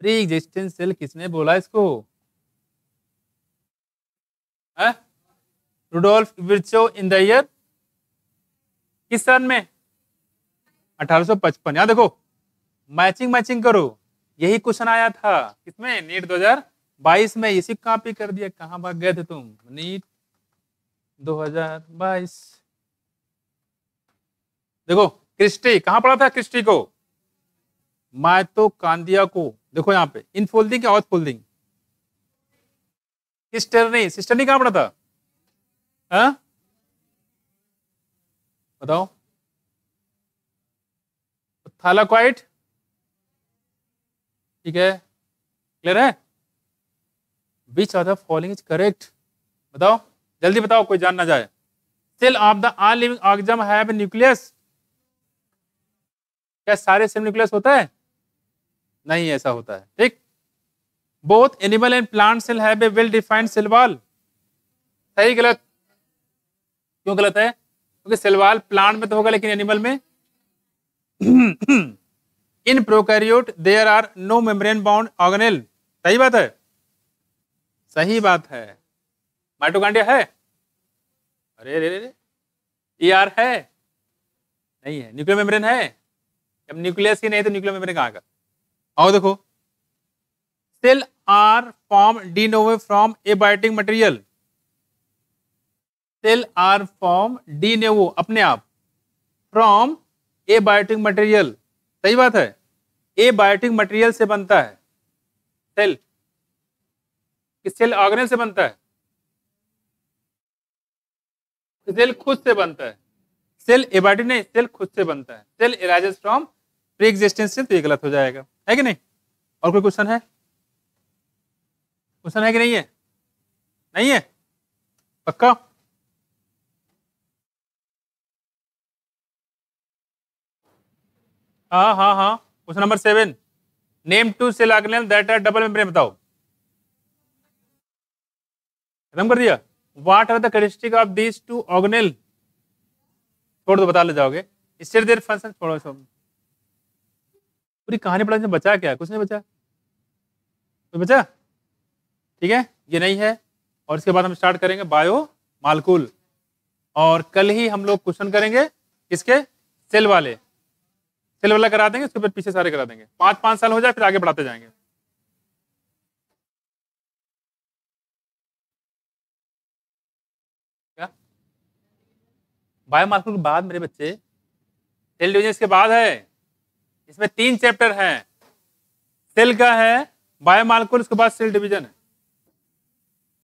pre existence cell किसने बोला इसको Rudolf Virchow in the year किस सन में 1855 यहां देखो मैचिंग मैचिंग करो यही क्वेश्चन आया था किसमें नीट हजार बाईस में इसी कॉपी कर दिया कहाँ भाग गए थे तुम नीट 2022 देखो क्रिस्टी कहाँ पढ़ा था क्रिस्टी को तो कांदिया को देखो यहाँ पे इन फोल्डिंग क्या आउट फोल्डिंग सिस्टर नहीं कहाँ पढ़ा था आ? हाँ? बताओ क्वाइट ठीक है क्लियर है which are the following is correct बताओ जल्दी बताओ कोई जान ना जाए cell of the living organism have nucleus क्या सारे सेम न्यूक्लियस होता है नहीं ऐसा होता है ठीक both animal and plant cell have a well defined cell wall सही गलत क्यों गलत है क्योंकि सेल वॉल प्लांट में तो होगा लेकिन एनिमल में in prokaryote there are no membrane bound organelle सही बात है सही बात है माइटोकांड्रिया है अरे रे रे ई आर है नहीं है न्यूक्लियर मेम्ब्रेन है जब न्यूक्लियस ही नहीं तो न्यूक्लियर मेम्ब्रेन कहाँ का आओ देखो cell are form de novo from abiotic material cell are form de novo अपने आप फ्रॉम ए बायोटिक मटेरियल सही बात है ए बायोटिक मटेरियल से बनता है सेल कि सेल ऑर्गेनल से बनता है सेल खुद से बनता है सेल एबाडी नहीं सेल खुद से बनता है cell arises from pre existence से तो ये गलत हो जाएगा है कि नहीं और कोई क्वेश्चन है क्वेश्चन है कि नहीं है नहीं है पक्का हाँ हाँ हाँ question number seven name two cell organelle that are double membrane बताओ खत्म कर दिया what are the of these two organelle छोड़ दो बता ले जाओगे इससे देर फंक्शन छोड़ो सब पूरी कहानी पढ़ा बचा क्या कुछ नहीं बचा कुछ बचा ठीक है ये नहीं है और इसके बाद हम स्टार्ट करेंगे बायो मालकुल और कल ही हम लोग क्वेश्चन करेंगे किसके सेल वाले सेल वाला करा देंगे उसके बाद पीछे सारे करा देंगे पांच पांच साल हो जाए फिर आगे बढ़ाते जाएंगे बायोमार्कर के बाद मेरे बच्चे सेल डिवीजन इसके बाद है इसमें तीन चैप्टर हैं सेल का है बायोमार्कर इसके बाद सेल डिवीजन है